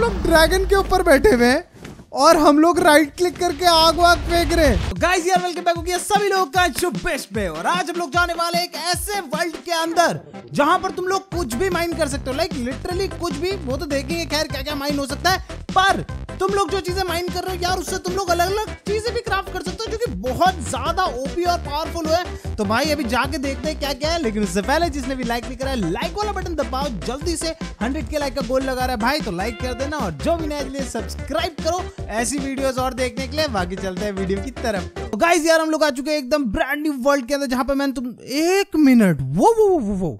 लोग ड्रैगन के ऊपर बैठे हुए हैं और हम लोग राइट क्लिक करके आग वाग फेंक रहे गाइस यार वेलकम बैक सभी लोग का जो बेस्ट पे और आज हम लोग जाने वाले एक ऐसे वर्ल्ड के अंदर जहां पर तुम लोग कुछ भी माइन कर सकते हो लाइक लिटरली कुछ भी वो तो देखेंगे खैर क्या क्या माइन हो सकता है पर तुम लोग जो चीजें माइन कर रहे हो यार उससे तुम लोग अलग अलग चीजें भी क्राफ्ट कर सकते हो जो कि बहुत ज्यादा ओपी और पावरफुल है तो भाई अभी जाके देखते हैं क्या क्या है लेकिन उससे पहले जिसने भी लाइक नहीं करा है लाइक वाला बटन दबाओ जल्दी से हंड्रेड के लाइक का गोल लगा रहा है भाई तो लाइक कर देना और जो भी नया चलिए सब्सक्राइब करो ऐसी वीडियोस और देखने के लिए बाकी चलते हैं वीडियो की तरफ तो गाइस यार हम लोग आ चुके हैं एकदम ब्रांड न्यू वर्ल्ड के अंदर जहां पर मैंने तुम एक मिनट वो वो वो वो, वो।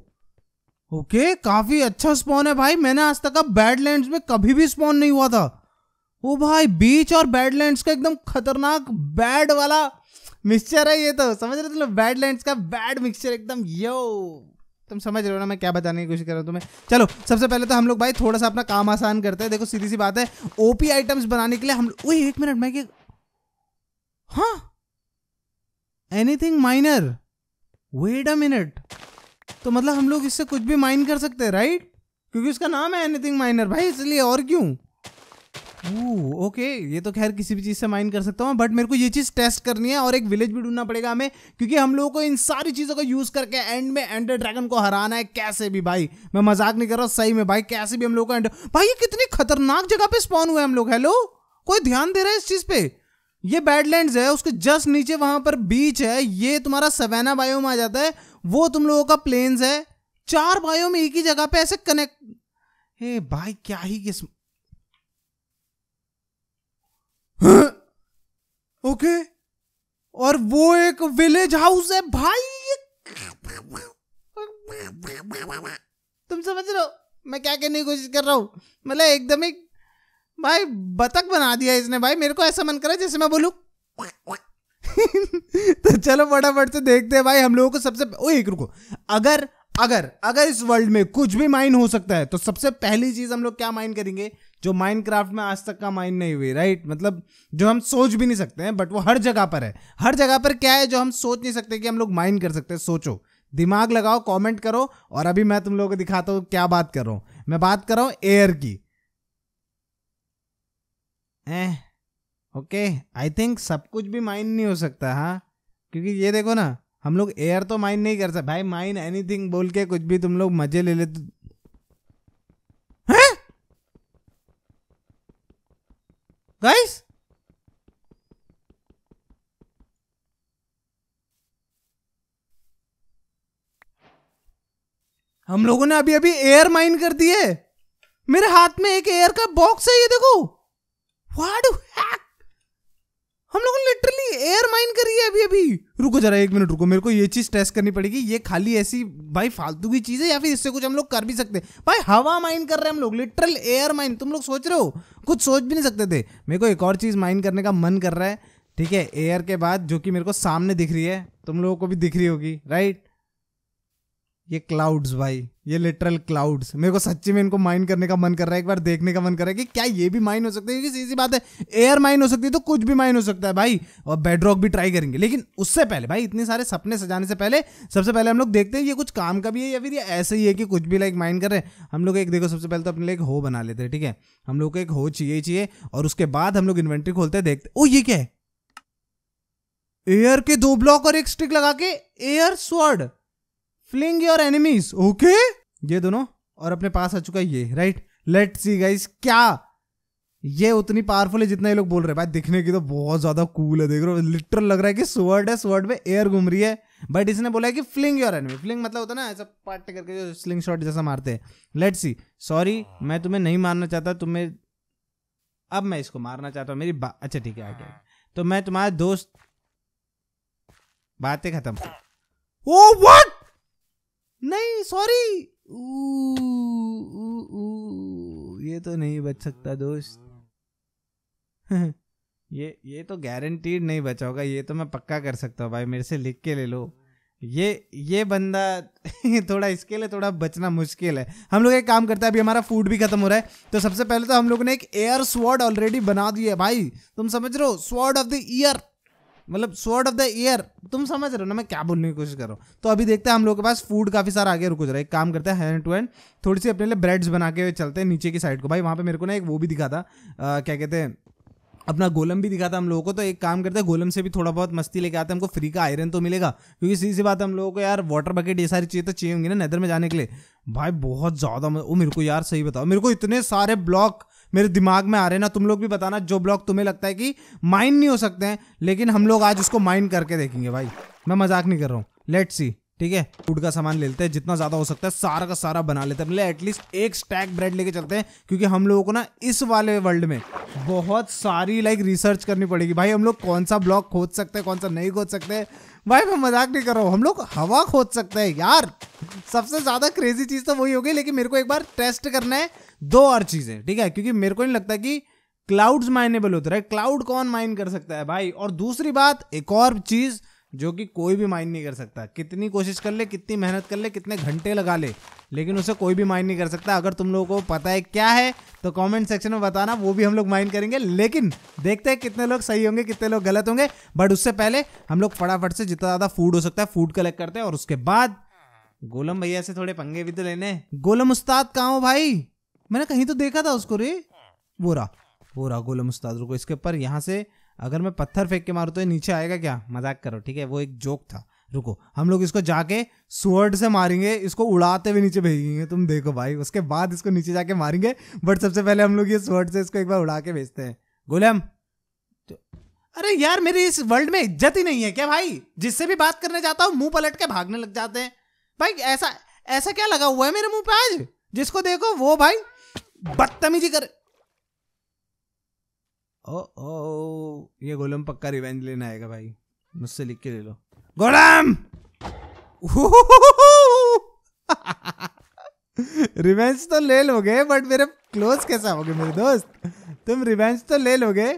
ओके काफी अच्छा स्पॉन है भाई मैंने आज तक अब लैंड में कभी भी स्पॉन नहीं हुआ था ओ भाई बीच और बैडलैंड्स का एकदम खतरनाक बैड वाला मिक्सचर है ये तो समझ रहे तुम लोग का बैड मिक्सचर एकदम यो तुम समझ रहे हो ना मैं क्या बताने की कोशिश कर रहा हूँ तुम्हें चलो सबसे पहले तो हम लोग भाई थोड़ा सा अपना काम आसान करते हैं देखो सीधी सी बात है ओपी आइटम्स बनाने के लिए हम ओ एक मिनट मैं हाँ anything minor wait a minute तो मतलब हम लोग इससे कुछ भी माइन कर सकते हैं राइट क्योंकि उसका नाम है एनीथिंग माइनर भाई इसलिए और क्यों ओह ओके ये तो खैर किसी भी चीज़ से माइन कर सकता हूँ बट मेरे को ये चीज़ टेस्ट करनी है और एक विलेज भी ढूंढना पड़ेगा हमें क्योंकि हम लोगों को इन सारी चीज़ों का यूज़ करके एंड में एंडर ड्रैगन को हराना है कैसे भी भाई मैं मजाक नहीं कर रहा सही में भाई कैसे भी हम लोग को एंडर भाई ये कितनी खतरनाक जगह पे स्पॉन हुए हम लोग हेलो कोई ध्यान दे रहा है इस चीज़ पे ये बैडलैंड्स है उसके जस्ट नीचे वहां पर बीच है ये तुम्हारा सवेना बायोम आ जाता है वो तुम लोगों का प्लेन्स है चार बायोम एक ही जगह पे ऐसे कनेक्ट हे भाई क्या ही किस्म ओके हाँ? और वो एक विलेज हाउस है भाई तुम समझ रहे हो मैं क्या कहने की कोशिश कर रहा हूं मतलब एकदम ही एक भाई बतख बना दिया इसने भाई मेरे को ऐसा मन करा जैसे मैं बोलू तो चलो फटाफट से देखते हैं भाई हम लोगों को सबसे ओ एक रुको अगर अगर अगर इस वर्ल्ड में कुछ भी माइन हो सकता है तो सबसे पहली चीज हम लोग क्या माइन करेंगे जो माइनक्राफ्ट में आज तक का माइन नहीं हुई राइट मतलब जो हम सोच भी नहीं सकते हैं बट वो हर जगह पर है हर जगह पर क्या है जो हम सोच नहीं सकते कि हम लोग माइन कर सकते हैं सोचो दिमाग लगाओ कमेंट करो और अभी मैं तुम लोगों को दिखाता हूँ क्या बात कर रहा हूँ मैं बात कर रहा हूँ एयर की हैं ओके आई थिंक सब कुछ भी माइंड नहीं हो सकता हाँ क्योंकि ये देखो ना हम लोग एयर तो माइंड नहीं कर सकते भाई माइंड एनीथिंग बोल के कुछ भी तुम लोग मजे ले लेते गाइस हम लोगों ने अभी अभी एयर माइन कर दिए मेरे हाथ में एक एयर का बॉक्स है ये देखो व्हाट हैक हम लोगों ने लिटरली एयर माइन करी है अभी अभी रुको जरा एक मिनट रुको मेरे को ये चीज टेस्ट करनी पड़ेगी ये खाली ऐसी भाई फालतू की चीज है या फिर इससे कुछ हम लोग कर भी सकते हैं भाई हवा माइन कर रहे हैं हम लोग लिटरल एयर माइन तुम लोग सोच रहे हो कुछ सोच भी नहीं सकते थे मेरे को एक और चीज माइन करने का मन कर रहा है ठीक है एयर के बाद जो कि मेरे को सामने दिख रही है तुम लोगों को भी दिख रही होगी राइट ये क्लाउड्स भाई ये लिटरल क्लाउड्स मेरे को सच्ची में इनको माइन करने का मन कर रहा है एक बार देखने का मन कर रहा है कि क्या ये भी माइन हो सकता है क्योंकि सीधी बात है एयर माइन हो सकती है तो कुछ भी माइन हो सकता है भाई और बेडरॉक भी ट्राई करेंगे लेकिन उससे पहले भाई इतने सारे सपने सजाने से पहले सबसे पहले हम लोग देखते हैं ये कुछ काम का भी है या फिर ये ऐसे ही है कि कुछ भी लाइक माइन कर रहे हैं हम लोग एक देखो सबसे पहले तो अपने लिए एक हो बना लेते हैं ठीक है हम लोग को एक हो चाहिए ही चाहिए और उसके बाद हम लोग इन्वेंट्री खोलते हैं देखते ओ ये क्या है एयर के दो ब्लॉक और एक स्टिक लगा के air sword fling your enemies okay ये दोनों और अपने पास आ चुका है ये राइट लेट सी गाइस क्या ये उतनी पावरफुल है जितना ये लोग बोल रहे हैं भाई दिखने की तो बहुत ज्यादा कूल है देख रहे हो लिटरल लग रहा है कि स्वर्ड है स्वर्ड में एयर घूम रही है बट इसने बोला है कि फ्लिंग योर एनिमी फ्लिंग मतलब होता है ना ऐसा पट करके जो स्लिंग शॉट जैसा मारते हैं लेट सी सॉरी मैं तुम्हें नहीं मारना चाहता तुम्हें अब मैं इसको मारना चाहता हूँ मेरी अच्छा ठीक है आगे तो मैं तुम्हारे दोस्त बातें खत्म ओ oh, व्हाट नहीं सॉरी ये तो नहीं बच सकता दोस्त ये ये तो गारंटीड नहीं बचा होगा ये तो मैं पक्का कर सकता हूँ भाई मेरे से लिख के ले लो ये ये बंदा थोड़ा इसके लिए थोड़ा बचना मुश्किल है हम लोग एक काम करते हैं अभी हमारा फूड भी खत्म हो रहा है तो सबसे पहले तो हम लोग ने एक एयर स्वॉर्ड ऑलरेडी बना दिया है भाई तुम समझ रहे हो स्वॉर्ड ऑफ द ईयर मतलब स्वर्ड ऑफ द ईयर तुम समझ रहे हो ना मैं क्या बोलने की कोशिश कर रहा हूँ तो अभी देखते हैं हम लोग के पास फूड काफी सारा आगे रुक रहा है एक काम करते हैं हैंड टू हैंड थोड़ी सी अपने लिए ब्रेड्स बना के चलते हैं नीचे की साइड को भाई वहाँ पे मेरे को ना एक वो भी दिखा था आ, क्या कहते हैं अपना गोलम भी दिखा था हम लोगों को तो एक काम करते हैं गोलम से भी थोड़ा बहुत मस्ती लेके आते हैं हमको फ्री का आयरन तो मिलेगा क्योंकि सीधी सी बात हम लोगों को यार वाटर बकेट ये सारी चीज़ें तो चाहिए होंगी ना नदर में जाने के लिए भाई बहुत ज़्यादा वो मेरे को यार सही बताओ मेरे को इतने सारे ब्लॉक मेरे दिमाग में आ रहे ना तुम लोग भी बताना जो ब्लॉग तुम्हें लगता है कि माइंड नहीं हो सकते हैं लेकिन हम लोग आज उसको माइंड करके देखेंगे भाई मैं मजाक नहीं कर रहा हूँ लेट सी ठीक है फूड का सामान ले लेते हैं जितना ज्यादा हो सकता है सारा का सारा बना लेते हैं एटलीस्ट मतलब एक स्टैक ब्रेड लेके चलते हैं क्योंकि हम लोगों को ना इस वाले वर्ल्ड में बहुत सारी लाइक रिसर्च करनी पड़ेगी भाई हम लोग कौन सा ब्लॉक खोज सकते हैं कौन सा नहीं खोज सकते भाई मैं मजाक नहीं कर रहा हूँ हम लोग हवा खोद सकते हैं यार सबसे ज्यादा क्रेजी चीज तो वही होगी लेकिन मेरे को एक बार टेस्ट करना है दो और चीजें ठीक है क्योंकि मेरे को नहीं लगता कि क्लाउड्स माइनेबल होते रहे क्लाउड कौन माइन कर सकता है भाई और दूसरी बात एक और चीज जो कि कोई भी माइन नहीं कर सकता कितनी कोशिश कर ले कितनी मेहनत कर ले कितने घंटे लगा ले लेकिन उसे कोई भी माइन नहीं कर सकता अगर तुम लोगों को पता है क्या है तो कमेंट सेक्शन में बताना वो भी हम लोग माइंड करेंगे लेकिन देखते हैं कितने लोग सही होंगे कितने लोग गलत होंगे बट उससे पहले हम लोग फटाफट से जितना ज़्यादा फूड हो सकता है फूड कलेक्ट करते हैं और उसके बाद गोलम भैया से थोड़े पंगे भी तो लेने गोलम उस्ताद कहा हो भाई मैंने कहीं तो देखा था उसको रे वो रहा वो रहा गोलम उस्ताद रुको इसके ऊपर यहाँ से अगर मैं पत्थर फेंक के मारू तो ये नीचे आएगा क्या मजाक करो ठीक है वो एक जोक था रुको हम लोग इसको जाके स्वर्ड से मारेंगे इसको उड़ाते हुए नीचे भेजेंगे तुम देखो भाई उसके बाद इसको नीचे जाके मारेंगे बट सबसे पहले हम लोग ये स्वर्ड से इसको एक बार उड़ा के भेजते हैं गोलेम तो, अरे यार मेरी इस वर्ल्ड में इज्जत ही नहीं है क्या भाई जिससे भी बात करने जाता हूँ मुंह पलट के भागने लग जाते हैं भाई ऐसा ऐसा क्या लगा हुआ है मेरे मुंह पे आज जिसको देखो वो भाई बदतमीजी कर ओ ओ ये गोलम पक्का रिवेंज लेने आएगा भाई मुझसे लिख के ले लो गोलम रिवेंज तो ले लोगे बट मेरे क्लोज कैसा होगे मेरे दोस्त तुम रिवेंज तो ले लोगे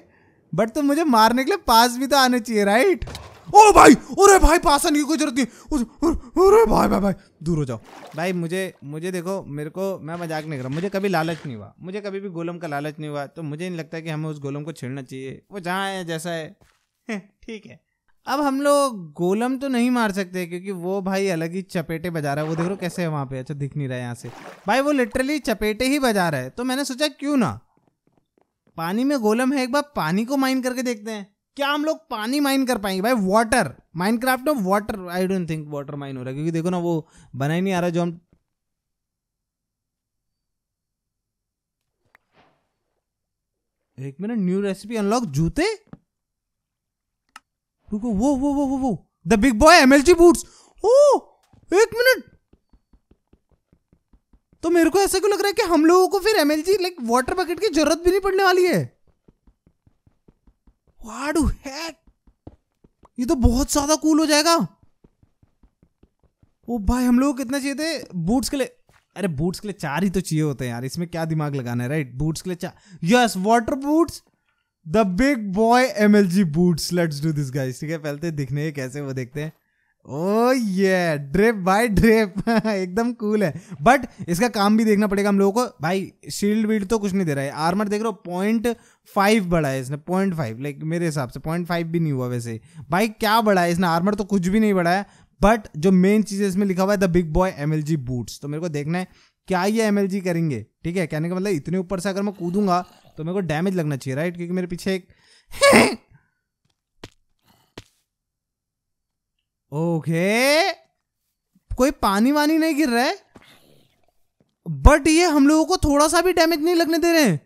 बट तुम मुझे मारने के लिए पास भी तो आने चाहिए राइट ओ भाई अरे भाई पास आने की कोई जरूरत नहीं अरे भाई भाई भाई दूर हो जाओ भाई मुझे मुझे देखो मेरे को मैं मजाक नहीं कर रहा मुझे कभी लालच नहीं हुआ मुझे कभी भी गोलम का लालच नहीं हुआ तो मुझे नहीं लगता कि हमें उस गोलम को छेड़ना चाहिए वो जहाँ है जैसा है ठीक है अब हम लोग गोलम तो नहीं मार सकते क्योंकि वो भाई अलग ही चपेटे बजा रहा है वो देख रहे कैसे है वहां पे अच्छा दिख नहीं रहा है यहाँ से भाई वो लिटरली चपेटे ही बजा रहा है तो मैंने सोचा क्यों ना पानी में गोलम है एक बार पानी को माइन करके देखते हैं क्या हम लोग पानी माइन कर पाएंगे भाई water mine craft water I don't think water mine हो रहा है क्योंकि देखो ना वो बना ही नहीं आ रहा जो हम एक मिनट न्यू रेसिपी अनलॉक जूते रुको वो वो वो वो वो the big boy M L G boots oh एक मिनट तो मेरे को ऐसा क्यों लग रहा है कि हम लोगों को फिर एमएलजी लाइक वाटर बकेट की जरूरत भी नहीं पड़ने वाली है हैक ये तो बहुत ज्यादा कूल हो जाएगा ओ भाई हम लोग कितना चाहिए थे बूट्स के लिए अरे बूट्स के लिए चार ही तो चाहिए होते हैं यार इसमें क्या दिमाग लगाना है राइट बूट्स के लिए चार yes water boots the big boy M L G boots let's do this guys ठीक है पहले तो दिखने कैसे वो देखते हैं ओ ये ड्रिप बाय ड्रिप एकदम कूल है बट इसका काम भी देखना पड़ेगा हम लोगों को भाई शील्ड वील्ड तो कुछ नहीं दे रहा है आर्मर देख रहे हो पॉइंट फाइव बढ़ा है इसने पॉइंट फाइव लाइक मेरे हिसाब से पॉइंट फाइव भी नहीं हुआ वैसे भाई क्या बढ़ा है इसने आर्मर तो कुछ भी नहीं बढ़ा है बट जो मेन चीज़ इसमें लिखा हुआ है the big boy M L G boots तो मेरे को देखना है क्या ये एम एल जी करेंगे ठीक है कहने का मतलब इतने ऊपर से अगर मैं कूदूंगा तो मेरे को डैमेज लगना चाहिए राइट क्योंकि मेरे पीछे एक ओके कोई पानी वानी नहीं गिर रहा है बट ये हम लोगों को थोड़ा सा भी डैमेज नहीं लगने दे रहे हैं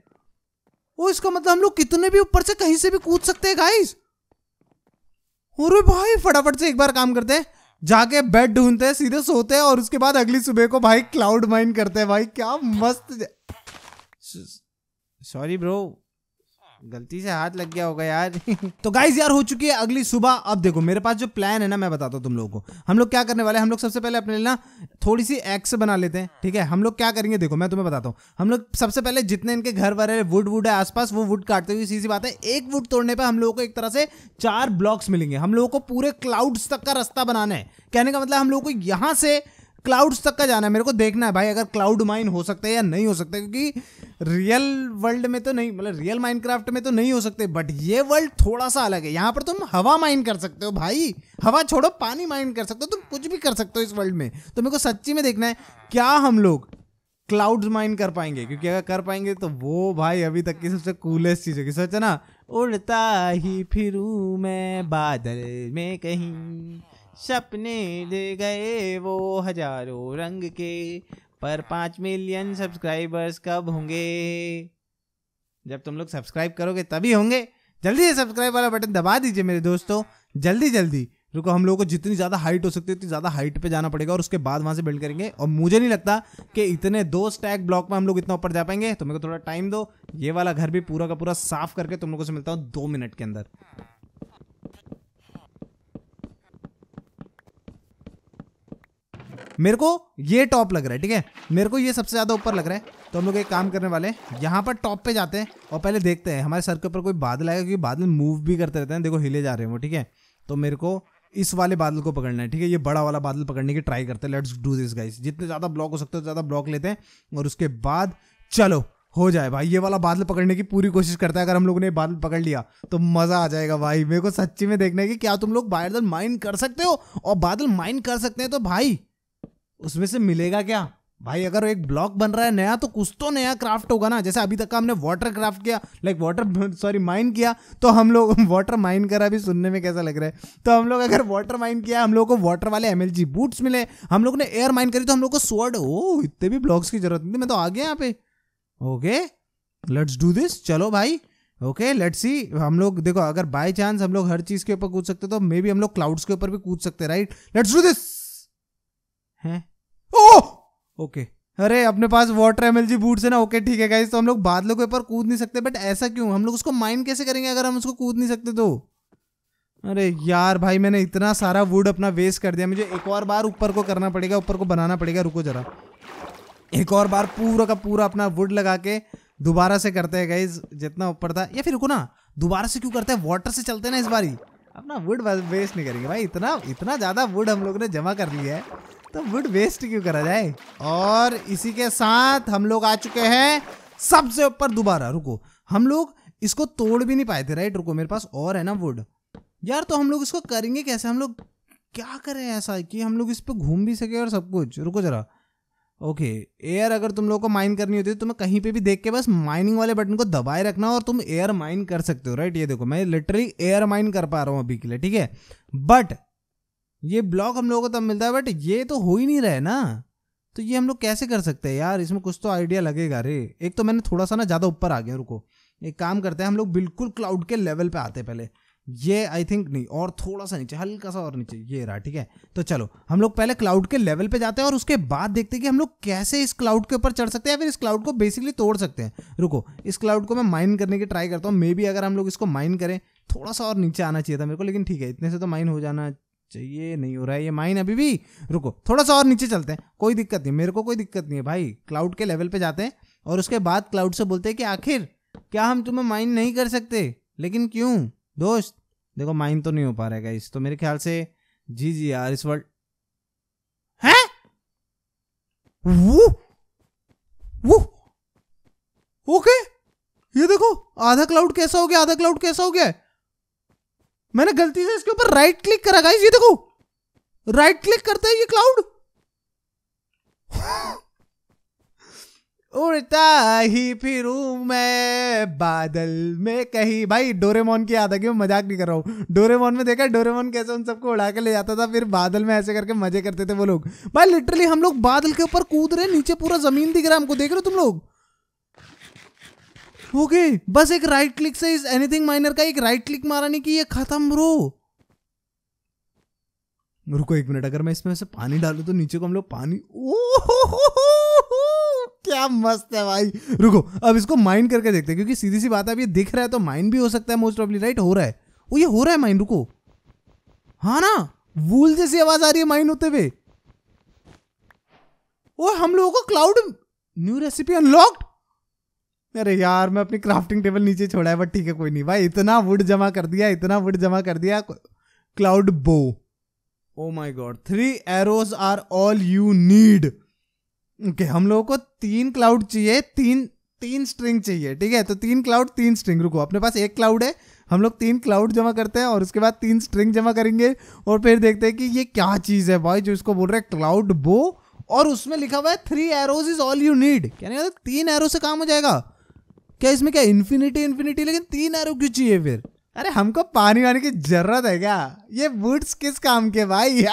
ओ इसका मतलब हम लोग कितने भी ऊपर से कहीं से भी कूद सकते हैं गाइस और भाई फटाफट से एक बार काम करते हैं जाके बेड ढूंढते हैं सीधे सोते हैं और उसके बाद अगली सुबह को भाई क्लाउड माइन करते हैं भाई क्या मस्त सॉरी ब्रो गलती से हाथ लग गया होगा यार तो गाइज यार हो चुकी है अगली सुबह अब देखो मेरे पास जो प्लान है ना मैं बताता हूँ तुम लोगों को हम लोग क्या करने वाले हैं हम लोग सबसे पहले अपने ना थोड़ी सी एक्स बना लेते हैं ठीक है हम लोग क्या करेंगे देखो मैं तुम्हें बताता हूँ हम लोग सबसे पहले जितने इनके घर वाले वुड वुड है आसपास वो वुड काटते हुए सीधी बात है एक वुड तोड़ने पर हम लोगों को एक तरह से चार ब्लॉक्स मिलेंगे हम लोगों को पूरे क्लाउड्स तक का रास्ता बनाना है कहने का मतलब हम लोग को यहाँ से क्लाउड्स तक का जाना है मेरे को देखना है भाई अगर क्लाउड माइन हो सकता है या नहीं हो सकता क्योंकि रियल वर्ल्ड में तो नहीं मतलब रियल माइनक्राफ्ट में तो नहीं हो सकते बट ये वर्ल्ड थोड़ा सा अलग है यहाँ पर तुम हवा माइन कर सकते हो भाई हवा छोड़ो पानी माइन कर सकते हो तुम कुछ भी कर सकते हो इस वर्ल्ड में तो मेरे को सच्ची में देखना है क्या हम लोग क्लाउड माइन कर पाएंगे क्योंकि अगर कर पाएंगे तो वो भाई अभी तक की सबसे कूलेस्ट चीज़ होगी सोचा ना उड़ता ही फिरूं मैं बादल में कहीं सपने दे गए वो हजारों रंग के पर पाँच मिलियन सब्सक्राइबर्स कब होंगे जब तुम लोग सब्सक्राइब करोगे तभी होंगे जल्दी से सब्सक्राइब वाला बटन दबा दीजिए मेरे दोस्तों जल्दी जल्दी रुको हम लोगों को जितनी ज़्यादा हाइट हो सकती है उतनी ज़्यादा हाइट पे जाना पड़ेगा और उसके बाद वहाँ से बिल्ड करेंगे और मुझे नहीं लगता कि इतने दो स्टैक ब्लॉक में हम लोग इतना ऊपर जा पाएंगे तो मेरे को थोड़ा टाइम दो ये वाला घर भी पूरा का पूरा साफ करके तुम लोगों से मिलता हूँ दो मिनट के अंदर मेरे को ये टॉप लग रहा है ठीक है मेरे को ये सबसे ज़्यादा ऊपर लग रहा है तो हम लोग एक काम करने वाले हैं यहाँ पर टॉप पे जाते हैं और पहले देखते हैं हमारे सर के ऊपर कोई बादल आएगा क्योंकि बादल मूव भी करते रहते हैं देखो हिले जा रहे हैं वो ठीक है तो मेरे को इस वाले बादल को पकड़ना है ठीक है ये बड़ा वाला बादल पकड़ने की ट्राई करते हैं लेट्स डू दिस गाइस जितने ज़्यादा ब्लॉक हो सकते हो ज़्यादा ब्लॉक लेते हैं और उसके बाद चलो हो जाए भाई ये वाला बादल पकड़ने की पूरी कोशिश करता है अगर हम लोगों ने बादल पकड़ लिया तो मजा आ जाएगा भाई मेरे को सच्ची में देखना है कि क्या तुम लोग बादल माइन कर सकते हो और बादल माइन कर सकते हैं तो भाई उसमें से मिलेगा क्या भाई अगर एक ब्लॉक बन रहा है नया तो कुछ तो नया क्राफ्ट होगा ना जैसे अभी तक का हमने वाटर क्राफ्ट किया लाइक वाटर सॉरी माइन किया तो हम लोग वाटर माइन करा भी सुनने में कैसा लग रहा है तो हम लोग अगर वाटर माइन किया हम लोग को वाटर वाले एम बूट्स मिले हम लोग ने एयर माइन करी तो हम लोग को स्वर्ड ओ इतने भी ब्लॉक्स की जरूरत नहीं थी मैं तो आ गया यहाँ पे ओके लेट्स डू दिस चलो भाई ओके लेट्स सी हम लोग देखो अगर बाय चांस हम लोग हर चीज़ के ऊपर कूद सकते तो मे बी हम लोग क्लाउड्स के ऊपर भी कूद सकते राइट लेट्स डू दिस हैं ओह ओके अरे अपने पास water M L G boot है ना ओके ठीक है गाइस तो हम लोग बादलों के ऊपर कूद नहीं सकते बट ऐसा क्यों हम लोग उसको माइंड कैसे करेंगे अगर हम उसको कूद नहीं सकते तो अरे यार भाई मैंने इतना सारा वुड अपना वेस्ट कर दिया मुझे एक और बार ऊपर को करना पड़ेगा ऊपर को बनाना पड़ेगा रुको जरा एक और बार पूरा का पूरा अपना वुड लगा के दोबारा से करते हैं गाइज जितना ऊपर था या फिर रुको ना दोबारा से क्यों करते हैं वाटर से चलते ना इस बार अपना वुड वेस्ट नहीं करेंगे भाई इतना इतना ज़्यादा वुड हम लोग ने जमा कर लिया है तो वुड वेस्ट क्यों करा जाए और इसी के साथ हम लोग आ चुके हैं सबसे ऊपर दोबारा रुको हम लोग इसको तोड़ भी नहीं पाए थे राइट रुको मेरे पास और है ना वुड यार तो हम लोग इसको करेंगे कैसे हम लोग क्या करें ऐसा कि हम लोग इस पर घूम भी सके और सब कुछ रुको जरा ओके एयर अगर तुम लोग को माइन करनी होती है तो मैं कहीं पे भी देख के बस माइनिंग वाले बटन को दबाए रखना और तुम एयर माइन कर सकते हो राइट ये देखो मैं लिटरली एयर माइन कर पा रहा हूँ अभी के लिए ठीक है बट ये ब्लॉक हम लोगों को तब मिलता है बट ये तो हो ही नहीं रहे ना तो ये हम लोग कैसे कर सकते हैं यार इसमें कुछ तो आइडिया लगेगा रे एक तो मैंने थोड़ा सा ना ज़्यादा ऊपर आ गया रुको एक काम करते हैं हम लोग बिल्कुल क्लाउड के लेवल पे आते पहले ये आई थिंक नहीं और थोड़ा सा नीचे हल्का सा और नीचे ये रहा ठीक है तो चलो हम लोग पहले क्लाउड के लेवल पे जाते हैं और उसके बाद देखते हैं कि हम लोग कैसे इस क्लाउड के ऊपर चढ़ सकते हैं या फिर इस क्लाउड को बेसिकली तोड़ सकते हैं रुको इस क्लाउड को मैं माइन करने की ट्राई करता हूँ मे बी अगर हम लोग इसको माइन करें थोड़ा सा और नीचे आना चाहिए था मेरे को लेकिन ठीक है इतने से तो माइन हो जाना चाहिए नहीं हो रहा है ये माइन अभी भी रुको थोड़ा सा और नीचे चलते हैं कोई दिक्कत नहीं मेरे को कोई दिक्कत नहीं है भाई क्लाउड के लेवल पे जाते हैं और उसके बाद क्लाउड से बोलते हैं कि आखिर क्या हम तुम्हें माइन नहीं कर सकते लेकिन क्यों दोस्त देखो माइन तो नहीं हो पा रहा है इस तो मेरे ख्याल से जी जी यार इस वर्ल्ड है वो वो ओके ये देखो आधा क्लाउड कैसा हो गया आधा क्लाउड कैसा हो गया मैंने गलती से इसके ऊपर राइट क्लिक करा गाइस ये देखो राइट क्लिक करते है ये क्लाउड उड़ता ही फिर मैं बादल में कहीं भाई डोरेमोन की याद आगे मैं मजाक नहीं कर रहा हूँ डोरेमोन में देखा डोरेमोन कैसे उन सबको उड़ा के ले जाता था फिर बादल में ऐसे करके मजे करते थे वो लोग भाई लिटरली हम लोग बादल के ऊपर कूद रहे नीचे पूरा जमीन दिख रहा है हमको देख रहे हो तुम लोग गए बस एक राइट क्लिक से इस एनीथिंग माइनर का एक राइट क्लिक मारा नहीं कि ये खत्म ब्रो रुको एक मिनट अगर मैं इसमें से पानी डालू तो नीचे को हम लोग पानी ओ हो हो हो क्या मस्त है भाई रुको अब इसको माइंड करके देखते हैं क्योंकि सीधी सी बात है अब ये दिख रहा है तो माइंड भी हो सकता है मोस्ट ऑफली राइट हो रहा है वो ये हो रहा है माइंड रुको हाँ ना वूल जैसी आवाज आ रही है माइंड होते हुए ओ हम लोगों को क्लाउड न्यू रेसिपी अनलॉक्ड अरे यार मैं अपनी क्राफ्टिंग टेबल नीचे छोड़ा है बट ठीक है कोई नहीं भाई इतना वुड जमा कर दिया इतना वुड जमा कर दिया cloud bow oh my god three arrows are all you need okay हम लोगों को तीन क्लाउड चाहिए तीन तीन स्ट्रिंग चाहिए ठीक है तो तीन क्लाउड तीन स्ट्रिंग रुको अपने पास एक क्लाउड है हम लोग तीन क्लाउड जमा करते हैं और उसके बाद तीन स्ट्रिंग जमा करेंगे और फिर देखते हैं कि ये क्या चीज़ है भाई जो इसको बोल रहे हैं क्लाउड बो और उसमें लिखा हुआ है three arrows is all you need क्या नहीं तीन एरो से काम हो जाएगा क्या इसमें क्या इन्फिनिटी इन्फिनिटी लेकिन तीन एरो क्यों चाहिए फिर अरे हमको पानी वानी की जरूरत है क्या ये बूट्स किस काम के भाई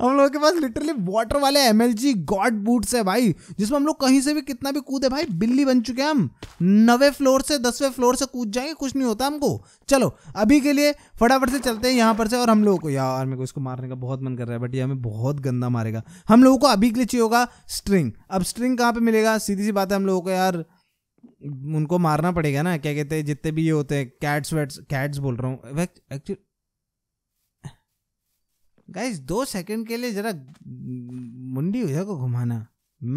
हम लोगों के पास लिटरली वाटर वाले M L G god boots है भाई जिसमें हम लोग कहीं से भी कितना भी कूदे भाई बिल्ली बन चुके हैं हम नवे फ्लोर से दसवें फ्लोर से कूद जाएंगे कुछ नहीं होता हमको चलो अभी के लिए फटाफट से चलते हैं यहाँ पर से और हम लोगों को यार मेरे को इसको मारने का बहुत मन कर रहा है बट ये हमें बहुत गंदा मारेगा हम लोगों को अभी के लिए चाहिए होगा स्ट्रिंग अब स्ट्रिंग कहाँ पे मिलेगा सीधी सी बात है हम लोगों को यार उनको मारना पड़ेगा ना क्या कहते हैं जितने भी ये होते हैं कैट्स वैट्स कैट्स बोल रहा हूँ गाइस दो सेकंड के लिए जरा मुंडी उधर को घुमाना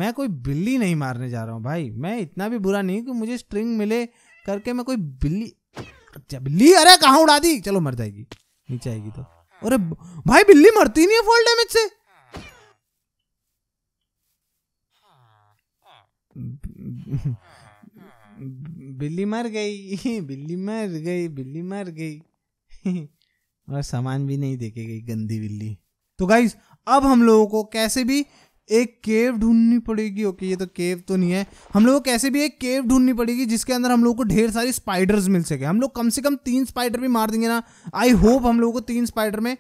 मैं कोई बिल्ली नहीं मारने जा रहा हूँ भाई मैं इतना भी बुरा नहीं कि मुझे स्ट्रिंग मिले करके मैं कोई बिल्ली अच्छा बिल्ली अरे कहाँ उड़ा दी चलो मर जाएगी नीचे आएगी तो अरे भाई बिल्ली मरती नहीं है फॉल डैमेज से ब, बिल्ली मर गई बिल्ली मर गई बिल्ली मर गई और सामान भी नहीं देखे गई गंदी बिल्ली तो गाइज अब हम लोगों को कैसे भी एक केव ढूंढनी पड़ेगी ओके ये तो केव तो नहीं है हम लोग को कैसे भी एक केव ढूंढनी पड़ेगी जिसके अंदर हम लोग को ढेर सारी स्पाइडर्स मिल सके हम लोग कम से कम तीन स्पाइडर भी मार देंगे ना आई होप हम लोगों को तीन स्पाइडर में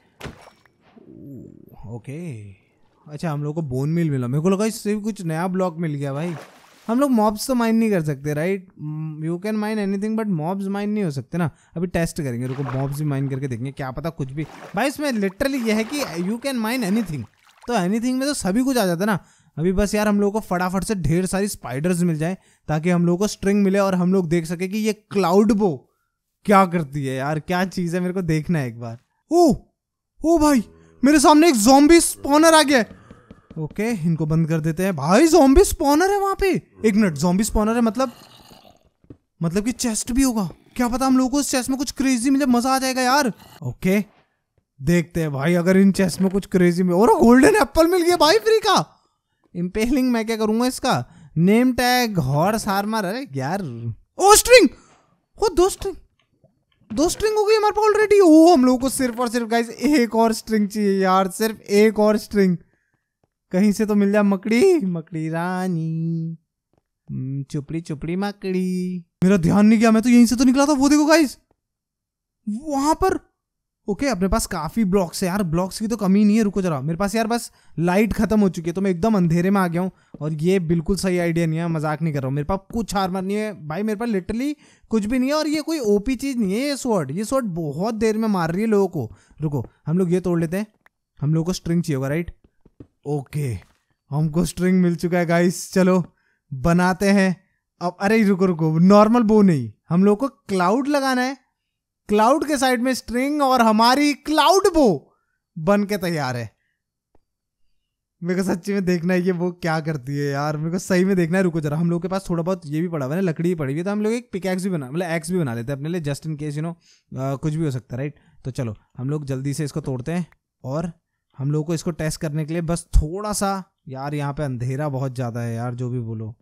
ओके अच्छा हम लोग को बोन मिल मिला मेरे को लगा इससे भी कुछ नया ब्लॉक मिल गया भाई हम लोग मॉब्स तो माइंड नहीं कर सकते right you can mine anything but mobs mind नहीं हो सकते ना अभी टेस्ट करेंगे रुको मॉब्स भी माइंड करके देखेंगे क्या पता कुछ भी भाई इसमें लिटरली यह है कि यू कैन माइंड एनीथिंग तो एनीथिंग में तो सभी कुछ आ जाता ना अभी बस यार हम लोग को फटाफट से ढेर सारी स्पाइडर्स मिल जाए ताकि हम लोग को स्ट्रिंग मिले और हम लोग देख सके कि ये क्लाउड बो क्या करती है यार क्या चीज़ है मेरे को देखना है एक बार ओ ओ भाई मेरे सामने एक जोम्बी स्पॉनर आ गया है ओके इनको बंद कर देते हैं भाई जोम्बी स्पॉनर है वहां पे एक मिनट जोम्बी स्पॉनर है मतलब मतलब कि चेस्ट भी होगा क्या पता हम लोगों को इस चेस्ट में कुछ क्रेजी मिले मजा आ जाएगा यार ओके देखते हैं भाई अगर इन चेस्ट में कुछ क्रेजी मिले और गोल्डन एप्पल मिल गया भाई फ्री का इम्पेलिंग मैं क्या करूंगा इसका नेम टैग हॉर्स हार्मर अरे यार ओ स्ट्रिंग ओ दो स्ट्रिंग दो स्ट्रिंग हो गई हमारे पास ऑलरेडी ओ oh, हम लोगों को सिर्फ और सिर्फ गाइस एक और स्ट्रिंग चाहिए यार सिर्फ एक और स्ट्रिंग कहीं से तो मिल जाए मकड़ी मकड़ी रानी हम्म, चुपड़ी चुपड़ी मकड़ी मेरा ध्यान नहीं गया मैं तो यहीं से तो निकला था वो देखो गाइस वहां पर ओके okay, अपने पास काफी ब्लॉक्स है यार ब्लॉक्स की तो कमी नहीं है रुको जरा मेरे पास यार बस लाइट खत्म हो चुकी है तो मैं एकदम अंधेरे में आ गया हूँ और ये बिल्कुल सही आइडिया नहीं है मजाक नहीं कर रहा हूँ मेरे पास कुछ हार मार नहीं है भाई मेरे पास लिटरली कुछ भी नहीं है और ये कोई ओपी चीज नहीं है ये स्वर्ड ये स्वर्ड बहुत देर में मार रही है लोगों को रुको हम लोग ये तोड़ लेते हैं हम लोग को स्ट्रिंग चाहिए होगा राइट ओके हमको स्ट्रिंग मिल चुका है गाइस चलो बनाते हैं अब अरे रुको रुको नॉर्मल बो नहीं हम लोग को क्लाउड लगाना है क्लाउड के साइड में स्ट्रिंग और हमारी क्लाउड बो बन के तैयार है मेरे को सच्ची में देखना है ये वो क्या करती है यार मेरे को सही में देखना है रुको जरा हम लोग के पास थोड़ा बहुत ये भी पड़ा हुआ है लकड़ी पड़ी हुई है तो हम लोग एक पिकैक्स भी बना मतलब एक्स भी बना लेते हैं अपने लिए just in case you know कुछ भी हो सकता है राइट तो चलो हम लोग जल्दी से इसको तोड़ते हैं और हम लोग को इसको टेस्ट करने के लिए बस थोड़ा सा यार यहाँ पे अंधेरा बहुत ज़्यादा है यार जो भी बोलो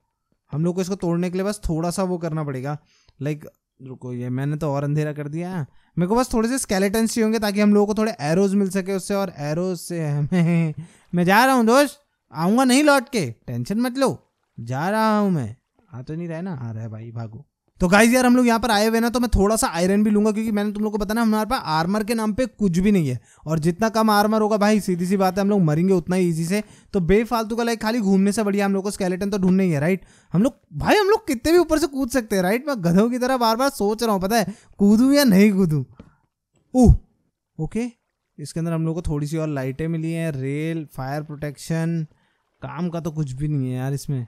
हम लोग को इसको तोड़ने के लिए बस थोड़ा सा वो करना पड़ेगा लाइक रुको ये मैंने तो और अंधेरा कर दिया है मेरे को बस थोड़े से स्केलेटन्स चाहिए होंगे ताकि हम लोगों को थोड़े एरोज मिल सके उससे और एरोज से हमें मैं जा रहा हूँ दोस्त आऊँगा नहीं लौट के टेंशन मत लो जा रहा हूँ मैं आ तो नहीं रहे ना आ रहा है भाई भागो तो गाइज यार हम लोग यहाँ पर आए हुए ना तो मैं थोड़ा सा आयरन भी लूंगा क्योंकि मैंने तुम लोग को ना हमारे पास आर्मर के नाम पे कुछ भी नहीं है और जितना कम आर्मर होगा भाई सीधी सी बात है हम लोग मरेंगे उतना ही ईजी से तो बेफालतू का लाइक खाली घूमने से बढ़िया हम लोग को स्केलेटन तो ढूंढ ही है राइट हम लोग भाई हम लोग कितने भी ऊपर से कूद सकते हैं राइट मैं गधों की तरह बार बार सोच रहा हूँ पता है कूदूँ या नहीं कूदूँ ओह ओके इसके अंदर हम लोग को थोड़ी सी और लाइटें मिली हैं रेल फायर प्रोटेक्शन काम का तो कुछ भी नहीं है यार इसमें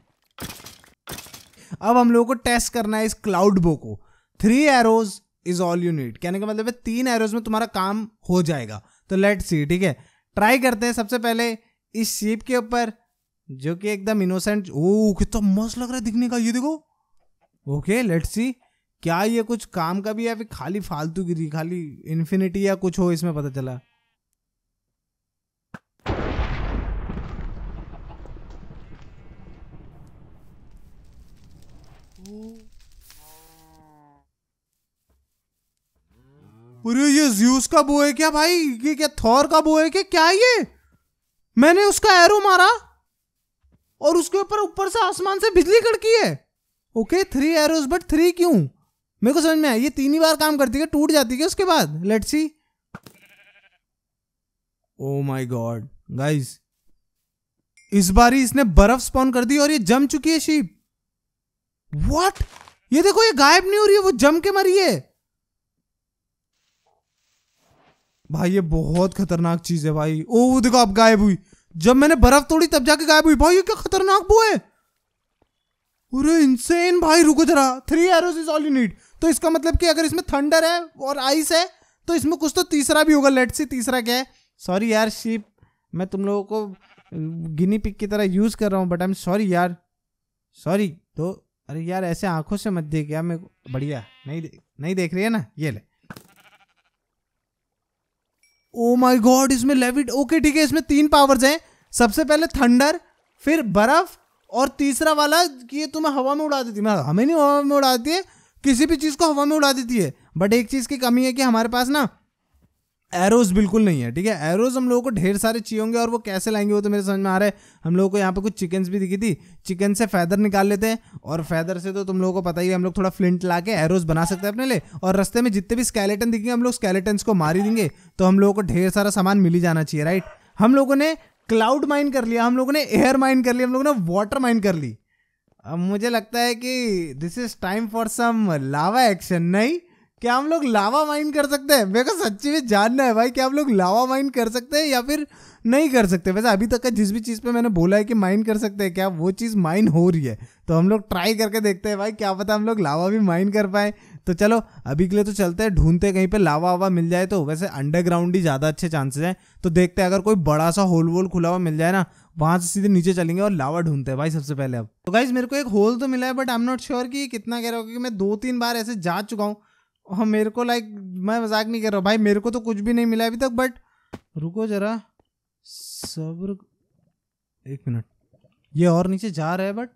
अब हम लोगों को टेस्ट करना है इस क्लाउड बो को three arrows is all you need कहने का मतलब है तीन एरोज में तुम्हारा काम हो जाएगा तो लेट सी ठीक है ट्राई करते हैं सबसे पहले इस शीप के ऊपर जो कि एकदम इनोसेंट ओ कितना तो मस्त लग रहा है दिखने का ये देखो ओके लेट सी क्या ये कुछ काम का भी है फिर खाली फालतू गिरी खाली इन्फिनिटी या कुछ हो इसमें पता चला अरे ये ज्यूस का बो है क्या भाई ये क्या थॉर का बो है क्या क्या ये मैंने उसका एरो मारा और उसके ऊपर ऊपर से आसमान से बिजली कड़की है okay three arrow but three क्यों मेरे को समझ में आया ये तीन ही बार काम करती है टूट जाती है उसके बाद let see oh my god guys इस बार ही इसने बर्फ स्पॉन कर दी और ये जम चुकी है शीप व्हाट ये देखो ये गायब नहीं हो रही है वो जम के मरी है भाई ये बहुत खतरनाक चीज है भाई ओ देखो आप गायब हुई जब मैंने बर्फ तोड़ी तब जाके गायब हुई भाई ये क्या खतरनाक वो है अरे इंसेन भाई रुको जरा three arrows is all you need तो इसका मतलब कि अगर इसमें थंडर है और आइस है तो इसमें कुछ तो तीसरा भी होगा लेट सी तीसरा क्या है सॉरी यार शिप मैं तुम लोगों को गिनी पिक की तरह यूज कर रहा हूँ बट आई एम सॉरी यार सॉरी तो अरे यार ऐसे आंखों से मत देख यार मेरे को बढ़िया नहीं दे, नहीं देख रही है ना ये ले ओ माय गॉड इसमें लेविट ओके ठीक है इसमें तीन पावर्स हैं सबसे पहले थंडर फिर बर्फ और तीसरा वाला कि ये तुम्हें हवा में उड़ा देती है हमें नहीं हवा में उड़ा देती है किसी भी चीज़ को हवा में उड़ा देती है बट एक चीज़ की कमी है कि हमारे पास ना एरोज बिल्कुल नहीं है ठीक है एरोज हम लोगों को ढेर सारे चाहिए होंगे और वो कैसे लाएंगे वो तो मेरे समझ में आ रहा है हम लोगों को यहाँ पे कुछ चिकन्स भी दिखी थी चिकन से फैदर निकाल लेते हैं और फैदर से तो तुम लोगों को पता ही है हम लोग थोड़ा फ्लिंट ला के एरोज बना सकते हैं अपने लिए और रस्ते में जितने भी स्केलेटन दिखेंगे हम लोग स्केलेटन्स को मारी देंगे तो हम लोगों को ढेर सारा सामान मिल ही जाना चाहिए राइट हम लोगों ने क्लाउड माइन कर लिया हम लोगों ने एयर माइन कर लिया हम लोगों ने वाटर माइन कर ली अब मुझे लगता है कि this is time for some lava action नहीं क्या हम लोग लावा माइन कर सकते हैं मेरे को सच्ची में जानना है भाई क्या हम लोग लावा माइन कर सकते हैं या फिर नहीं कर सकते वैसे अभी तक का जिस भी चीज़ पे मैंने बोला है कि माइन कर सकते हैं क्या वो चीज़ माइन हो रही है तो हम लोग ट्राई करके देखते हैं भाई क्या पता हम लोग लावा भी माइन कर पाए तो चलो अभी के लिए तो चलते हैं ढूंढते कहीं पे लावा वावा मिल जाए तो वैसे अंडरग्राउंड ही ज़्यादा अच्छे चांसेस हैं तो देखते हैं अगर कोई बड़ा सा होल वोल खुला हुआ मिल जाए ना वहाँ से सीधे नीचे चलेंगे और लावा ढूंढते हैं भाई सबसे पहले अब तो गाइज मेरे को एक होल तो मिला है but I am not sure कि कितना कह रहा हूँ क्योंकि मैं दो तीन बार ऐसे जा चुका हूँ हाँ मेरे को लाइक मैं मजाक नहीं कर रहा भाई मेरे को तो कुछ भी नहीं मिला अभी तक बट रुको जरा सब्र एक मिनट ये और नीचे जा रहा है बट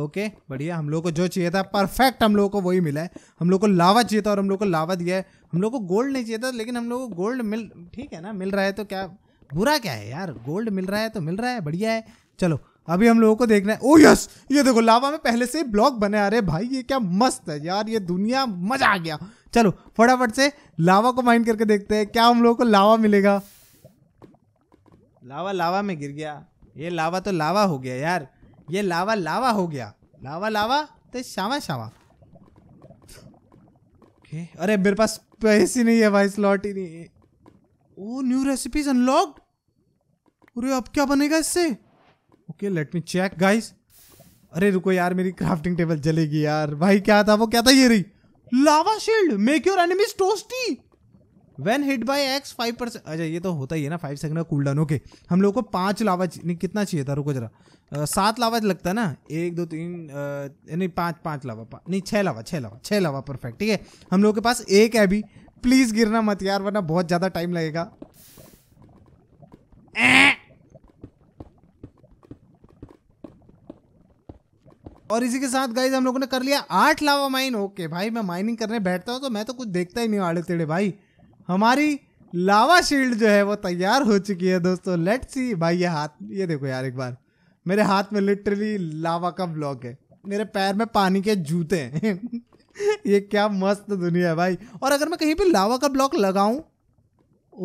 ओके बढ़िया हम लोग को जो चाहिए था परफेक्ट हम लोगों को वही मिला है हम लोग को लावा चाहिए था और हम लोग को लावा दिया है हम लोग को गोल्ड नहीं चाहिए था लेकिन हम लोग को गोल्ड मिल ठीक है ना मिल रहा है तो क्या बुरा क्या है यार गोल्ड मिल रहा है तो मिल रहा है बढ़िया है चलो अभी हम लोगों को देखना है ओ oh, यस ये देखो लावा में पहले से ब्लॉक बने आ रहे भाई ये क्या मस्त है यार ये दुनिया मजा आ गया चलो फटाफट से लावा को माइंड करके देखते हैं क्या हम लोगों को लावा मिलेगा लावा लावा में गिर गया ये लावा तो लावा हो गया यार ये लावा लावा हो गया लावा लावा तो शामा शामा ओके अरे मेरे पास पैसे नहीं है भाई स्लॉट ही नहीं है ओ न्यू रेसिपीज अनलॉक्ड अरे अब क्या बनेगा इससे okay let me check guys अरे रुको यार मेरी क्राफ्टिंग टेबल जलेगी यार भाई क्या था वो क्या था ये रही lava shield make your enemies toasty when hit by X five percent अच्छा ये तो होता ही है ना फाइव सेकंड का कूल डाउन ओके हम लोग को पाँच लावा नहीं कितना चाहिए था रुको जरा सात लावा लगता है ना एक दो तीन नहीं पाँच पाँच लावा पा, नहीं छः लावा छः लावा छः लावा परफेक्ट ठीक है हम लोग के पास एक है अभी प्लीज़ गिरना मत यार वरना बहुत ज़्यादा टाइम लगेगा और इसी के साथ गाइज हम लोगों ने कर लिया आठ लावा माइन ओके भाई मैं माइनिंग करने बैठता हूँ तो मैं तो कुछ देखता ही नहीं आड़े तेड़े भाई हमारी लावा शील्ड जो है वो तैयार हो चुकी है दोस्तों लेट सी भाई ये हाथ ये देखो यार एक बार मेरे हाथ में लिटरली लावा का ब्लॉक है मेरे पैर में पानी के जूते हैं ये क्या मस्त दुनिया है भाई और अगर मैं कहीं पे लावा का ब्लॉक लगाऊं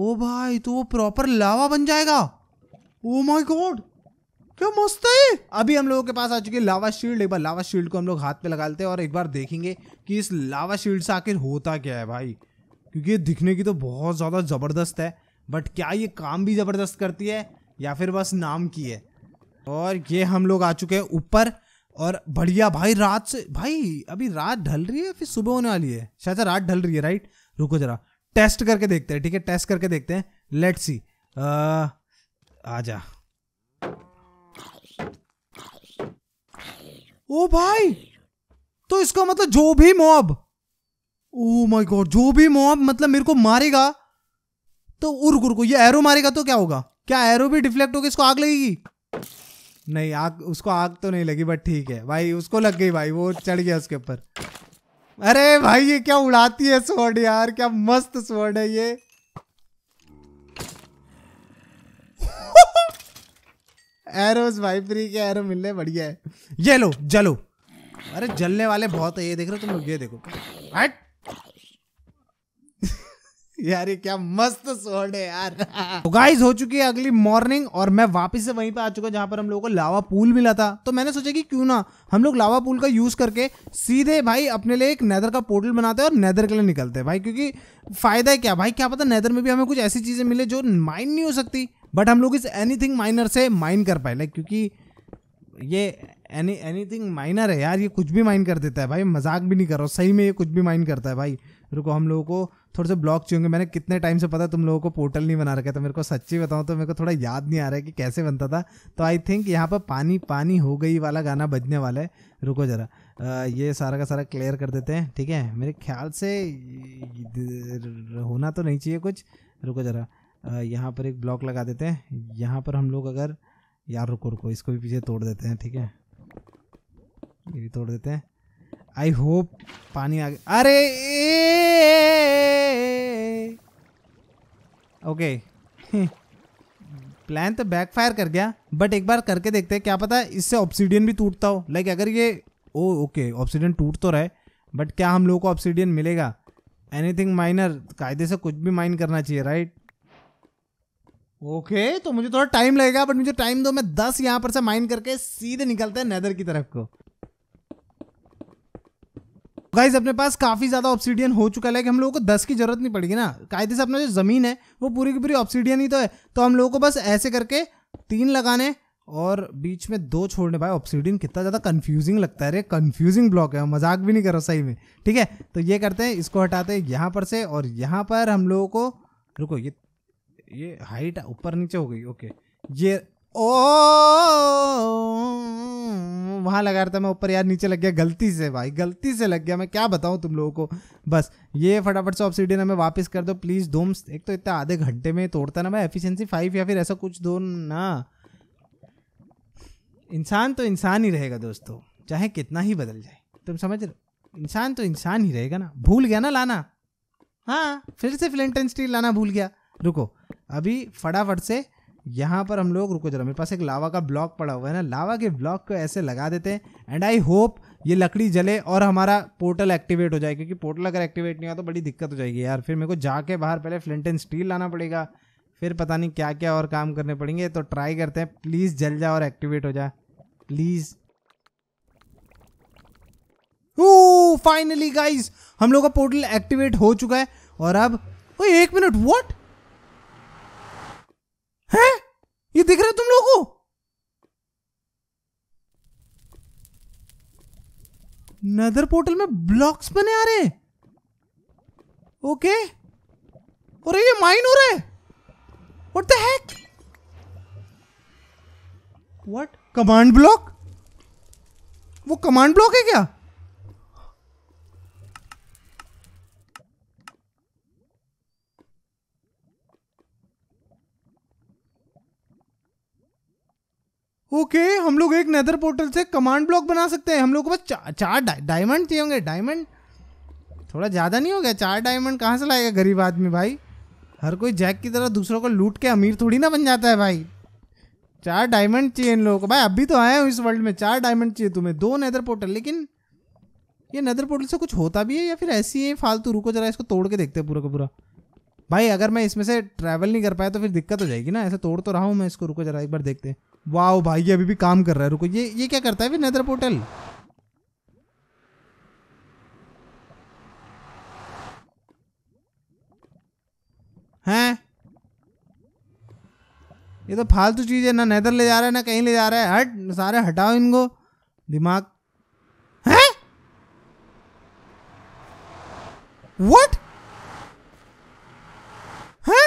ओ भाई तो वो प्रॉपर लावा बन जाएगा ओ माय गॉड क्यों मस्त है अभी हम लोगों के पास आ चुकी है लावा शील्ड एक बार लावा शील्ड को हम लोग हाथ पे लगा लेते हैं और एक बार देखेंगे कि इस लावा शील्ड से आखिर होता क्या है भाई क्योंकि ये दिखने की तो बहुत ज़्यादा ज़बरदस्त है बट क्या ये काम भी ज़बरदस्त करती है या फिर बस नाम की है और ये हम लोग आ चुके हैं ऊपर और बढ़िया भाई रात से भाई अभी रात ढल रही है फिर सुबह होने वाली है शायद रात ढल रही है राइट रुको जरा टेस्ट करके देखते हैं ठीक है टेस्ट करके देखते हैं लेट्स सी आ जा ओ भाई तो इसका मतलब जो भी मॉब ओ माय गॉड जो भी मॉब मतलब मेरे को मारेगा तो उर्क उर्क ये एरो मारेगा तो क्या होगा क्या एरो भी डिफ्लेक्ट होगी इसको आग लगेगी नहीं आग उसको आग तो नहीं लगी बट ठीक है भाई उसको लग गई भाई वो चढ़ गया उसके ऊपर अरे भाई ये क्या उड़ाती है स्वर्ड यार क्या मस्त स्वर्ड है ये एरोस भाई फ्री के एरो मिलने बढ़िया है ये लो जलो अरे जलने वाले बहुत है ये देख रहे हो तुम लोग ये देखो हट यार ये क्या मस्त सोड है यार तो गाइस हो चुकी है अगली मॉर्निंग और मैं वापस से वहीं पे आ चुका जहां पर हम लोगों को लावा पूल मिला था तो मैंने सोचा कि क्यों ना हम लोग लावा पूल का यूज करके सीधे भाई अपने लिए एक नेदर का पोर्टल बनाते हैं और नेदर के लिए निकलते हैं भाई क्योंकि फायदा है क्या भाई क्या पता नेदर में भी हमें कुछ ऐसी चीजें मिले जो माइंड नहीं हो सकती बट हम लोग इस एनीथिंग माइनर से माइन कर पाए लाइक क्योंकि ये एनी एनीथिंग माइनर है यार ये कुछ भी माइन कर देता है भाई मजाक भी नहीं कर रहा सही में ये कुछ भी माइन करता है भाई रुको हम लोगों को थोड़े से ब्लॉक चाहिए होंगे मैंने कितने टाइम से पता तुम लोगों को पोर्टल नहीं बना रखा था तो मेरे को सच्ची बताऊँ तो मेरे को थोड़ा याद नहीं आ रहा है कि कैसे बनता था तो आई थिंक यहाँ पर पानी पानी हो गई वाला गाना बजने वाला है रुको ज़रा ये सारा का सारा क्लियर कर देते हैं ठीक है मेरे ख्याल से होना तो नहीं चाहिए कुछ रुको ज़रा यहाँ पर एक ब्लॉक लगा देते हैं यहाँ पर हम लोग अगर यार रुको रुको इसको भी पीछे तोड़ देते हैं ठीक है ये भी तोड़ देते हैं आई होप पानी आ गया अरे ओके प्लान तो बैकफायर कर गया बट एक बार करके देखते हैं क्या पता इससे ऑप्सीडियन भी टूटता हो लाइक अगर ये ओ ओके ऑप्सीडियन टूट तो रहे बट क्या हम लोगों को ऑप्सीडियन मिलेगा एनीथिंग माइनर कायदे से कुछ भी माइन करना चाहिए राइट ओके okay, तो मुझे थोड़ा टाइम लगेगा बट मुझे टाइम दो मैं दस यहां पर से माइन करके सीधे निकलते हैं नेदर की तरफ को गाइज अपने पास काफ़ी ज़्यादा ऑप्सीडियन हो चुका है कि हम लोगों को दस की जरूरत नहीं पड़ेगी ना कायदे से अपना जो ज़मीन है वो पूरी की पूरी ऑप्सीडियन ही तो है तो हम लोगों को बस ऐसे करके तीन लगाने और बीच में दो छोड़ने भाई ऑप्सीडियन कितना ज़्यादा कंफ्यूजिंग लगता है अरे कंफ्यूजिंग ब्लॉक है मजाक भी नहीं करो सही में ठीक है तो ये करते हैं इसको हटाते हैं यहाँ पर से और यहाँ पर हम लोगों को रुको ये ये हाइट ऊपर नीचे हो गई ओके ये ओ वहाँ लगा रहा था मैं ऊपर यार नीचे लग गया गलती से भाई गलती से लग गया मैं क्या बताऊँ तुम लोगों को बस ये फटाफट से ऑप्सीडियन हमें वापस कर दो प्लीज़ दो एक तो इतना आधे घंटे में तोड़ता ना मैं एफिशिएंसी फाइव या फिर ऐसा कुछ दो ना इंसान तो इंसान ही रहेगा दोस्तों चाहे कितना ही बदल जाए तुम समझ रहे इंसान तो इंसान ही रहेगा ना भूल गया ना लाना हाँ फिर से फ्लिंट एंड स्टील लाना भूल गया रुको अभी फटाफट से यहाँ पर हम लोग रुको जरा मेरे पास एक लावा का ब्लॉक पड़ा हुआ है ना लावा के ब्लॉक को ऐसे लगा देते हैं एंड आई होप ये लकड़ी जले और हमारा पोर्टल एक्टिवेट हो जाए क्योंकि पोर्टल अगर एक्टिवेट नहीं हुआ तो बड़ी दिक्कत हो जाएगी यार फिर मेरे को जाके बाहर पहले फ्लिंट एंड स्टील लाना पड़ेगा फिर पता नहीं क्या क्या और काम करने पड़ेंगे तो ट्राई करते हैं प्लीज़ जल जा और एक्टिवेट हो जाए प्लीज़ फाइनली गाइज हम लोग का पोर्टल एक्टिवेट हो चुका है और अब एक मिनट व्हाट हैं ये दिख रहा है तुम लोगों नदर पोर्टल में ब्लॉक्स बने आ रहे ओके और ये माइन हो रहा है what the what command block वो कमांड ब्लॉक है क्या ओके हम लोग एक नेदर पोर्टल से कमांड ब्लॉक बना सकते हैं हम लोग को बस चा, चार डायमंड चाहिए होंगे डायमंड थोड़ा ज़्यादा नहीं हो गया चार डायमंड कहाँ से लाएगा गरीब आदमी भाई हर कोई जैक की तरह दूसरों को लूट के अमीर थोड़ी ना बन जाता है भाई चार डायमंड चाहिए इन लोगों को भाई अभी तो आया हूँ इस वर्ल्ड में चार डायमंड चाहिए तुम्हें दो नेदर पोर्टल लेकिन ये नेदर पोर्टल से कुछ होता भी है या फिर ऐसी है फालतू रुको जरा इसको तोड़ के देखते हैं पूरा का पूरा भाई अगर मैं इसमें से ट्रैवल नहीं कर पाया तो फिर दिक्कत हो जाएगी ना ऐसे तोड़ तो रहा हूँ मैं इसको रुको जरा एक बार देखते हैं वाह भाई ये अभी भी काम कर रहा है रुको ये ये क्या करता है भी नेदर पोर्टल हैं ये तो फालतू चीज़ है ना नेदर ले जा रहा है ना कहीं ले जा रहा है हट सारे हटाओ इनको दिमाग है व्हाट है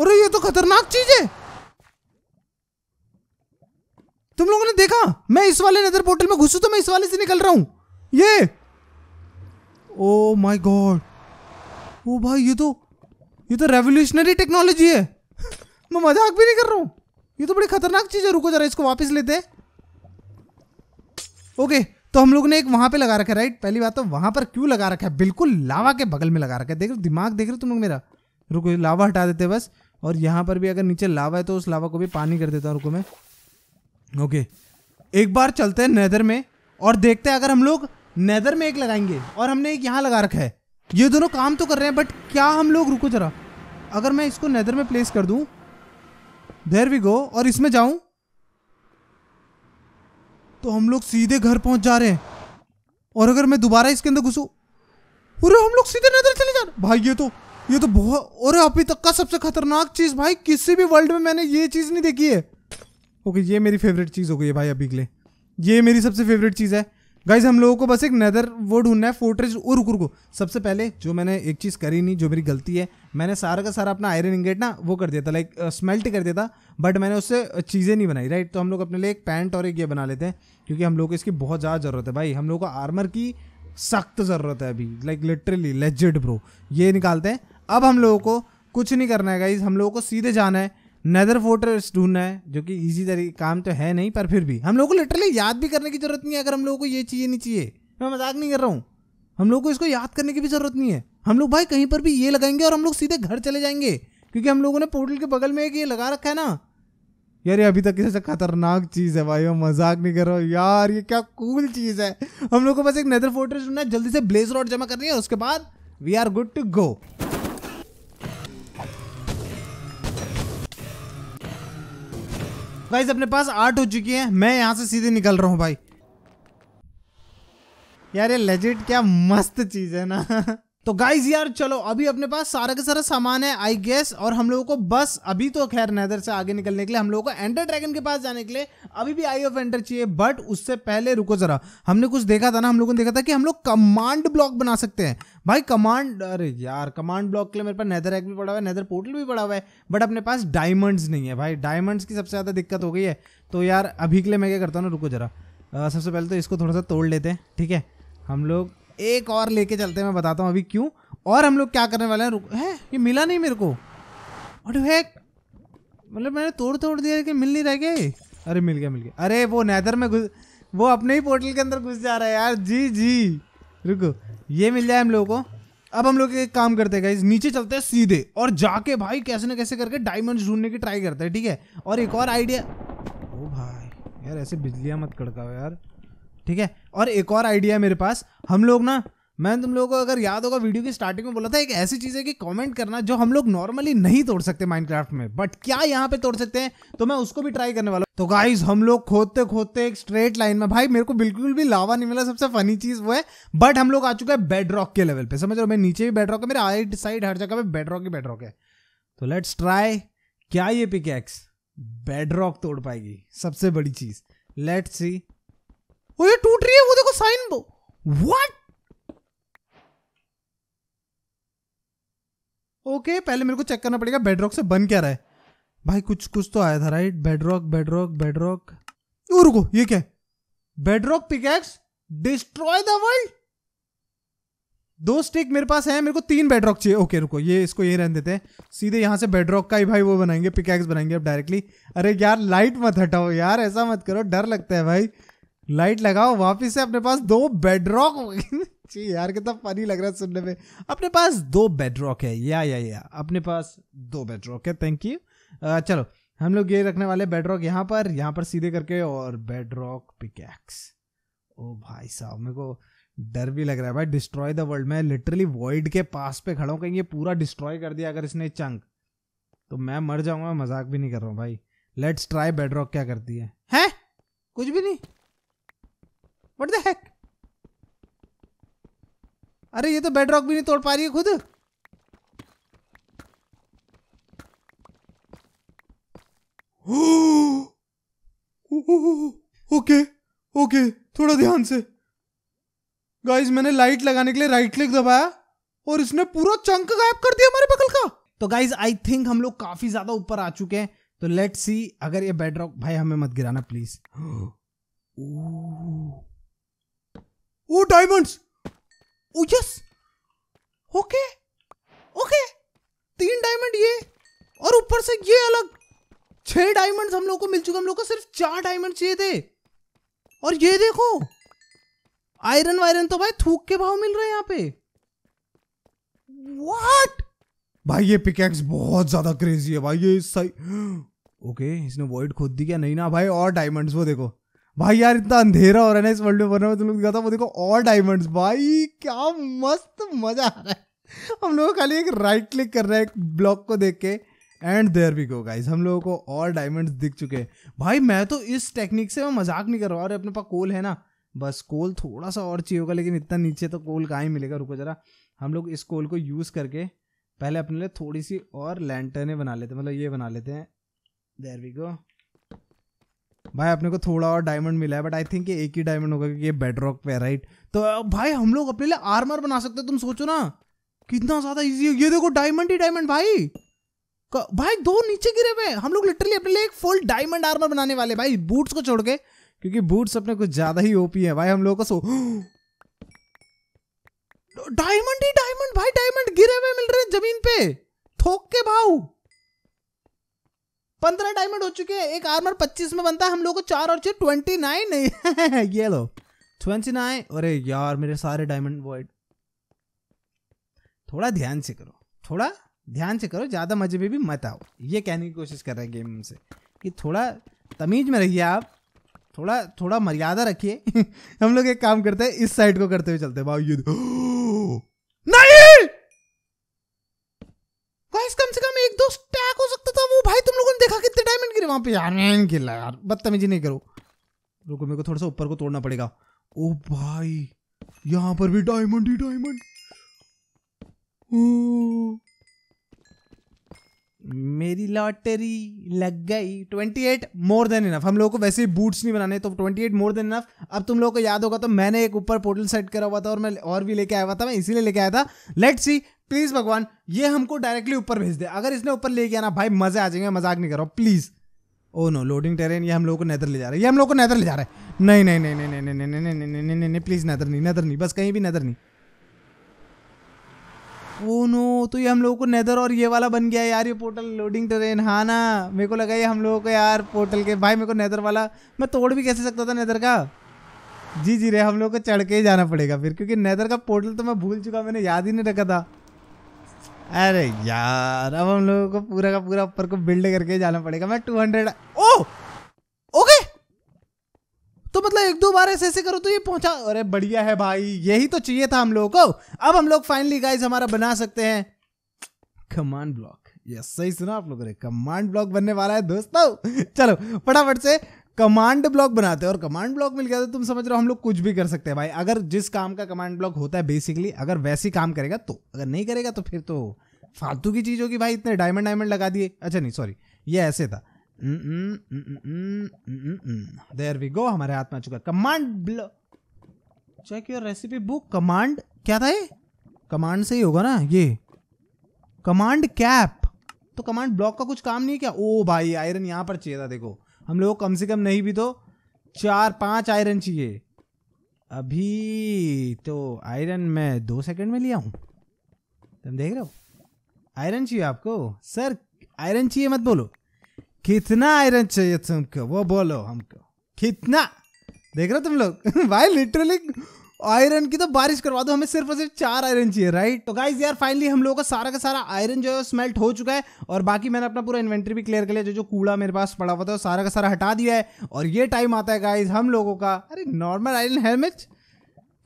अरे ये तो खतरनाक चीज है तुम लोगों ने देखा मैं इस वाले नदर पोर्टल में घुसू तो मैं इस वाले से निकल रहा हूं ये ओ माई गॉड ओ भाई ये तो ये तो रेवोल्यूशनरी टेक्नोलॉजी है मैं मजाक भी नहीं कर रहा हूं ये तो बड़ी खतरनाक चीज़ है रुको जरा इसको वापस लेते हैं ओके तो हम लोग ने एक वहां पे लगा रखा है राइट पहली बात तो वहां पर क्यों लगा रखा है बिल्कुल लावा के बगल में लगा रखा है देख रहे दिमाग देख रहे तुम लोग मेरा रुको लावा हटा देते बस और यहाँ पर भी अगर नीचे लावा है तो उस लावा को भी पानी कर देता हूँ रुको मैं ओके एक बार चलते हैं नैदर में और देखते हैं अगर हम लोग नैदर में एक लगाएंगे और हमने एक यहाँ लगा रखा है ये दोनों काम तो कर रहे हैं बट क्या हम लोग रुको जरा अगर मैं इसको नैदर में प्लेस कर दूँ देर वी गो और इसमें जाऊँ तो हम लोग सीधे घर पहुंच जा रहे हैं और अगर मैं दोबारा इसके अंदर घुसूँ अरे हम लोग सीधे नैदर चले जा रहे भाई ये तो ये तो बहुत और अभी तक का सबसे खतरनाक चीज भाई किसी भी वर्ल्ड में मैंने ये चीज नहीं देखी है ओके ये मेरी फेवरेट चीज हो गई है भाई अभी के लिए ये मेरी सबसे फेवरेट चीज है गाइज हम लोगों को बस एक नदर वो ढूंढना है फोर्ट्रेज और रुक रुको सबसे पहले जो मैंने एक चीज़ करी नहीं जो मेरी गलती है मैंने सारा का सारा अपना आयरन इंगेट ना वो कर दिया था लाइक स्मेल्ट कर दिया था बट मैंने उससे चीज़ें नहीं बनाई राइट तो हम लोग अपने लिए एक पैंट और एक ये बना लेते हैं क्योंकि हम लोग को इसकी बहुत ज़्यादा ज़रूरत है भाई हम लोग को आर्मर की सख्त ज़रूरत है अभी लाइक लिटरली लेजेड ब्रो ये निकालते हैं अब हम लोगों को कुछ नहीं करना है गाइज हम लोगों को सीधे जाना है नैदर फोर्ट्रेस ढूंढना है जो कि इजी तरीके काम तो है नहीं पर फिर भी हम लोगों को लिटरली याद भी करने की ज़रूरत नहीं है अगर हम लोगों को ये चाहिए नहीं चाहिए मैं मजाक नहीं कर रहा हूँ हम लोग को इसको याद करने की भी ज़रूरत नहीं है हम लोग भाई कहीं पर भी ये लगाएंगे और हम लोग सीधे घर चले जाएंगे क्योंकि हम लोगों ने पोर्टल के बगल में एक ये लगा रखा है ना यार ये अभी तक किसी से खतरनाक चीज़ है भाई मैं मजाक नहीं कर रहा हूँ यार ये क्या कूल चीज़ है हम लोग को बस एक नेदर फोर्ट्रेस ढूंढना है जल्दी से ब्लेज रॉड जमा करनी है उसके बाद we are good to go guys अपने पास आठ हो चुकी है मैं यहाँ से सीधे निकल रहा हूँ भाई यार ये लेजिट क्या मस्त चीज़ है ना तो गाइज यार चलो अभी अपने पास सारा का सारा सामान है आई गेस और हम लोगों को बस अभी तो खैर नैदर से आगे निकलने के लिए हम लोगों को एंटर ड्रैगन के पास जाने के लिए अभी भी आई ऑफ एंटर चाहिए बट उससे पहले रुको जरा हमने कुछ देखा था ना हम लोगों ने देखा था कि हम लोग कमांड ब्लॉक बना सकते हैं भाई कमांड अरे यार कमांड ब्लॉक के लिए मेरे पास नैदर एग भी पड़ा हुआ है नैदर पोर्टल भी पड़ा हुआ है बट अपने पास डायमंड्स नहीं है भाई डायमंड्स की सबसे ज़्यादा दिक्कत हो गई है तो यार अभी के लिए मैं क्या करता हूँ ना रुको जरा सबसे पहले तो इसको थोड़ा सा तोड़ लेते हैं ठीक है हम लोग एक और लेके चलते हैं मैं बताता हूँ अभी क्यों और हम लोग क्या करने वाले हैं रुको है ये मिला नहीं मेरे को और है मतलब मैंने तोड़ तोड़ दिया कि मिल नहीं रह गए अरे मिल गया मिल गया अरे वो नैदर में घुस वो अपने ही पोर्टल के अंदर घुस जा रहा है यार जी जी रुको ये मिल जाए हम लोगों को अब हम लोग एक काम करते हैं नीचे चलते हैं सीधे और जाके भाई कैसे ना कैसे करके डायमंड ढूंढने की ट्राई करते हैं ठीक है और एक और आइडिया ओ भाई यार ऐसे बिजलियाँ मत कड़काओ यार ठीक है और एक और आइडिया है मेरे पास हम लोग ना मैंने तुम लोगों को अगर याद होगा वीडियो की स्टार्टिंग में बोला था एक ऐसी चीज़ है कि कमेंट करना जो हम लोग नॉर्मली नहीं तोड़ सकते माइनक्राफ्ट में बट क्या यहाँ पे तोड़ सकते हैं तो मैं उसको भी ट्राई करने वाला हूँ तो गाइज हम लोग खोदते खोदते एक स्ट्रेट लाइन में भाई मेरे को बिल्कुल भी लावा नहीं मिला सबसे फनी चीज़ वो है बट हम लोग आ चुका है बेड रॉक के लेवल पे समझ रहे हो मैं नीचे भी बेड रॉक है मेरे आइट साइड हर जगह पे बेड रॉक ही बेड रॉक है तो लेट्स ट्राई क्या ये पिकैक्स बेड रॉक तोड़ पाएगी सबसे बड़ी चीज़ लेट्स सी वो ये टूट रही है वो देखो साइन बो व्हाट ओके पहले मेरे को चेक करना पड़ेगा बेडरॉक से बन क्या रहा है भाई कुछ कुछ तो आया था right bedrock bedrock bedrock oh रुको ये क्या है bedrock pickaxe destroy the world दो स्टिक मेरे पास है मेरे को तीन बेडरॉक चाहिए ओके रुको ये इसको ये रहने देते हैं सीधे यहां से बेडरॉक का ही भाई वो बनाएंगे पिकैक्स बनाएंगे अब डायरेक्टली अरे यार लाइट मत हटाओ यार ऐसा मत करो डर लगता है भाई लाइट लगाओ वापिस से अपने पास दो बेडरॉक जी यार कितना फनी लग रहा है सुनने में अपने पास दो बेडरॉक है या या या अपने पास दो बेडरॉक है थैंक यू चलो हम लोग ये रखने वाले बेडरॉक यहाँ पर यहाँ पर सीधे करके और बेडरॉक पिकैक्स ओ भाई साहब मेरे को डर भी लग रहा है भाई डिस्ट्रॉय द वर्ल्ड मैं लिटरली वर्ल्ड के पास पे खड़ा हूँ कहीं ये पूरा डिस्ट्रॉय कर दिया अगर इसने चंक तो मैं मर जाऊंगा मजाक भी नहीं कर रहा हूँ भाई लेट्स ट्राई बेडरॉक क्या करती है हैं कुछ भी नहीं वट द हेक अरे ये तो बेड रॉक भी नहीं तोड़ पा रही है खुद ओके ओके थोड़ा ध्यान से गाइज मैंने लाइट लगाने के लिए राइट क्लिक दबाया और इसने पूरा चंक गायब कर दिया हमारे बगल का तो गाइज आई थिंक हम लोग काफी ज्यादा ऊपर आ चुके हैं तो लेट्स सी अगर ये बेड रॉक भाई हमें मत गिराना please Oh, diamonds! Oh, yes! Okay okay तीन डायमंड ये और ऊपर से ये अलग छह डायमंड्स हम लोग को मिल चुके हम लोग को सिर्फ चार डायमंड चाहिए थे और ये देखो आयरन वायरन तो भाई थूक के भाव मिल रहे हैं यहाँ पे व्हाट भाई ये पिकैक्स बहुत ज्यादा क्रेजी है भाई ये सही ओके इसने वॉइड खोद दी क्या नहीं ना भाई और डायमंड्स वो देखो भाई यार इतना अंधेरा हो रहा है ना इस वर्ल्ड में बना तुम लोग दिखाता वो देखो और डायमंड्स भाई क्या मस्त मजा आ रहा है हम लोग खाली एक राइट क्लिक कर रहे हैं एक ब्लॉक को देख के and there we go guys हम लोगों को और डायमंड्स दिख चुके हैं भाई मैं तो इस टेक्निक से मैं मजाक नहीं कर रहा अरे अपने पास कोल है ना बस कोल थोड़ा सा और चाहिए होगा लेकिन इतना नीचे तो कोल कहाँ ही मिलेगा रुको ज़रा हम लोग इस कोल को यूज़ करके पहले अपने लिए थोड़ी सी और लैंटर्ने बना लेते हैं मतलब ये बना लेते हैं देयर वी गो भाई अपने को थोड़ा और डायमंड मिला है बट आई थिंक एक ही डायमंड होगा क्योंकि ये बेड रॉक पे राइट तो भाई हम लोग अपने लिए आर्मर बना सकते हो तुम सोचो ना कितना ज्यादा इजी ये देखो डायमंड ही डायमंड भाई भाई दो नीचे गिरे हुए हम लोग लिटरली अपने लिए एक फुल डायमंड आर्मर बनाने वाले भाई बूट्स को छोड़ के क्योंकि बूट्स अपने कुछ ज्यादा ही ओपी है भाई हम लोग का सो डायमंड ही डायमंड भाई डायमंड गिरे हुए मिल रहे जमीन पे थोक के भाव पंद्रह डायमंड हो चुके हैं एक आर्मर पच्चीस में बनता है हम लोग को चार और चाहिए ट्वेंटी नाइन ये लो ट्वेंटी नाइन अरे यार मेरे सारे डायमंड वॉइड थोड़ा ध्यान से करो थोड़ा ध्यान से करो ज़्यादा मजे में भी मत आओ ये कहने की कोशिश कर रहे हैं गेम से कि थोड़ा तमीज़ में रहिए आप थोड़ा थोड़ा मर्यादा रखिए हम लोग एक काम करते हैं इस साइड को करते हुए चलते हैं ये नहीं गाइस कम से कम एक दो स्टैक हो सकता था वो भाई तुम लोग गिरे वहाँ पे यार मैं गिर यार बदतमीजी नहीं करो रुको मेरे को थोड़ा सा ऊपर को तोड़ना पड़ेगा ओ भाई यहाँ पर भी डायमंड ही डायमंड मेरी लॉटरी लग गई 28 मोर देन इनफ हम लोगों को वैसे ही बूट्स नहीं बनाने तो 28 मोर देन इनफ अब तुम लोगों को याद होगा तो मैंने एक ऊपर पोर्टल सेट करा हुआ था और मैं और भी लेके आया हुआ था मैं इसीलिए लेके आया था लेट्स सी प्लीज भगवान ये हमको डायरेक्टली ऊपर भेज दे अगर इसने ऊपर लेके आना भाई मजे आ जाएंगे मजाक नहीं करो please oh no loading terrain ये हम लोग को नैदर ले जा रहा है ये हम लोग को नैदर ले जा रहा है नहीं नहीं नहीं नहीं नहीं नहीं नहीं नहीं नहीं नहीं नहीं प्लीज़ नैदर नहीं नैदर नहीं बस कहीं भी नैदर नहीं ओ नो तो ये हम लोगों को नैदर और ये वाला बन गया यार ये पोर्टल लोडिंग टेरेन हाँ ना मेरे को लगा ये हम लोगों को यार पोर्टल के भाई मेरे को नैदर वाला मैं तोड़ भी कैसे सकता था नैदर का जी जी रे हम लोग को चढ़ के ही जाना पड़ेगा फिर क्योंकि नैदर का पोर्टल तो मैं भूल चुका मैंने याद ही नहीं रखा था अरे यार अब हम लोगों को पूरा का पूरा ऊपर को बिल्ड करके जाना पड़ेगा मैं टू हंड्रेड ओ ओके तो मतलब एक दो बार ऐसे ऐसे करो तो ये पहुंचा अरे बढ़िया है भाई यही तो चाहिए था हम लोगों को अब हम लोग फाइनली गाइज हमारा बना सकते हैं कमांड ब्लॉक यस सही सुना आप लोगों ने कमांड ब्लॉक बनने वाला है दोस्तों चलो फटाफट से कमांड ब्लॉक बनाते हैं और कमांड ब्लॉक मिल गया तो तुम समझ रहे हो हम लोग कुछ भी कर सकते हैं भाई अगर जिस काम का कमांड ब्लॉक होता है बेसिकली अगर वैसी काम करेगा तो अगर नहीं करेगा तो फिर तो फालतू की चीज़ होगी भाई इतने डायमंड डायमंड लगा दिए अच्छा नहीं सॉरी ये ऐसे था देयर वी गो हमारे हाथ में आ चुका command block check your recipe book command क्या था ये कमांड से ही होगा ना ये कमांड कैप तो कमांड ब्लॉक का कुछ काम नहीं है क्या ओ भाई आयरन यहां पर चाहिए था देखो हम लोग कम से कम नहीं भी तो चार पांच आयरन चाहिए अभी तो आयरन मैं दो सेकंड में लिया हूँ तुम देख रहे हो आयरन चाहिए आपको सर आयरन चाहिए मत बोलो कितना आयरन चाहिए तुमको वो बोलो हमको कितना देख रहे हो तुम लोग भाई लिटरली आयरन की तो बारिश करवा दो हमें सिर्फ और सिर्फ चार आयरन चाहिए राइट तो गाइज यार फाइनली हम लोगों का सारा का सारा आयरन जो है स्मेल्ट हो चुका है और बाकी मैंने अपना पूरा इन्वेंट्री भी क्लियर कर लिया जो जो कूड़ा मेरे पास पड़ा हुआ था सारा का सारा हटा दिया है और ये टाइम आता है गाइज हम लोगों का अरे normal iron helmet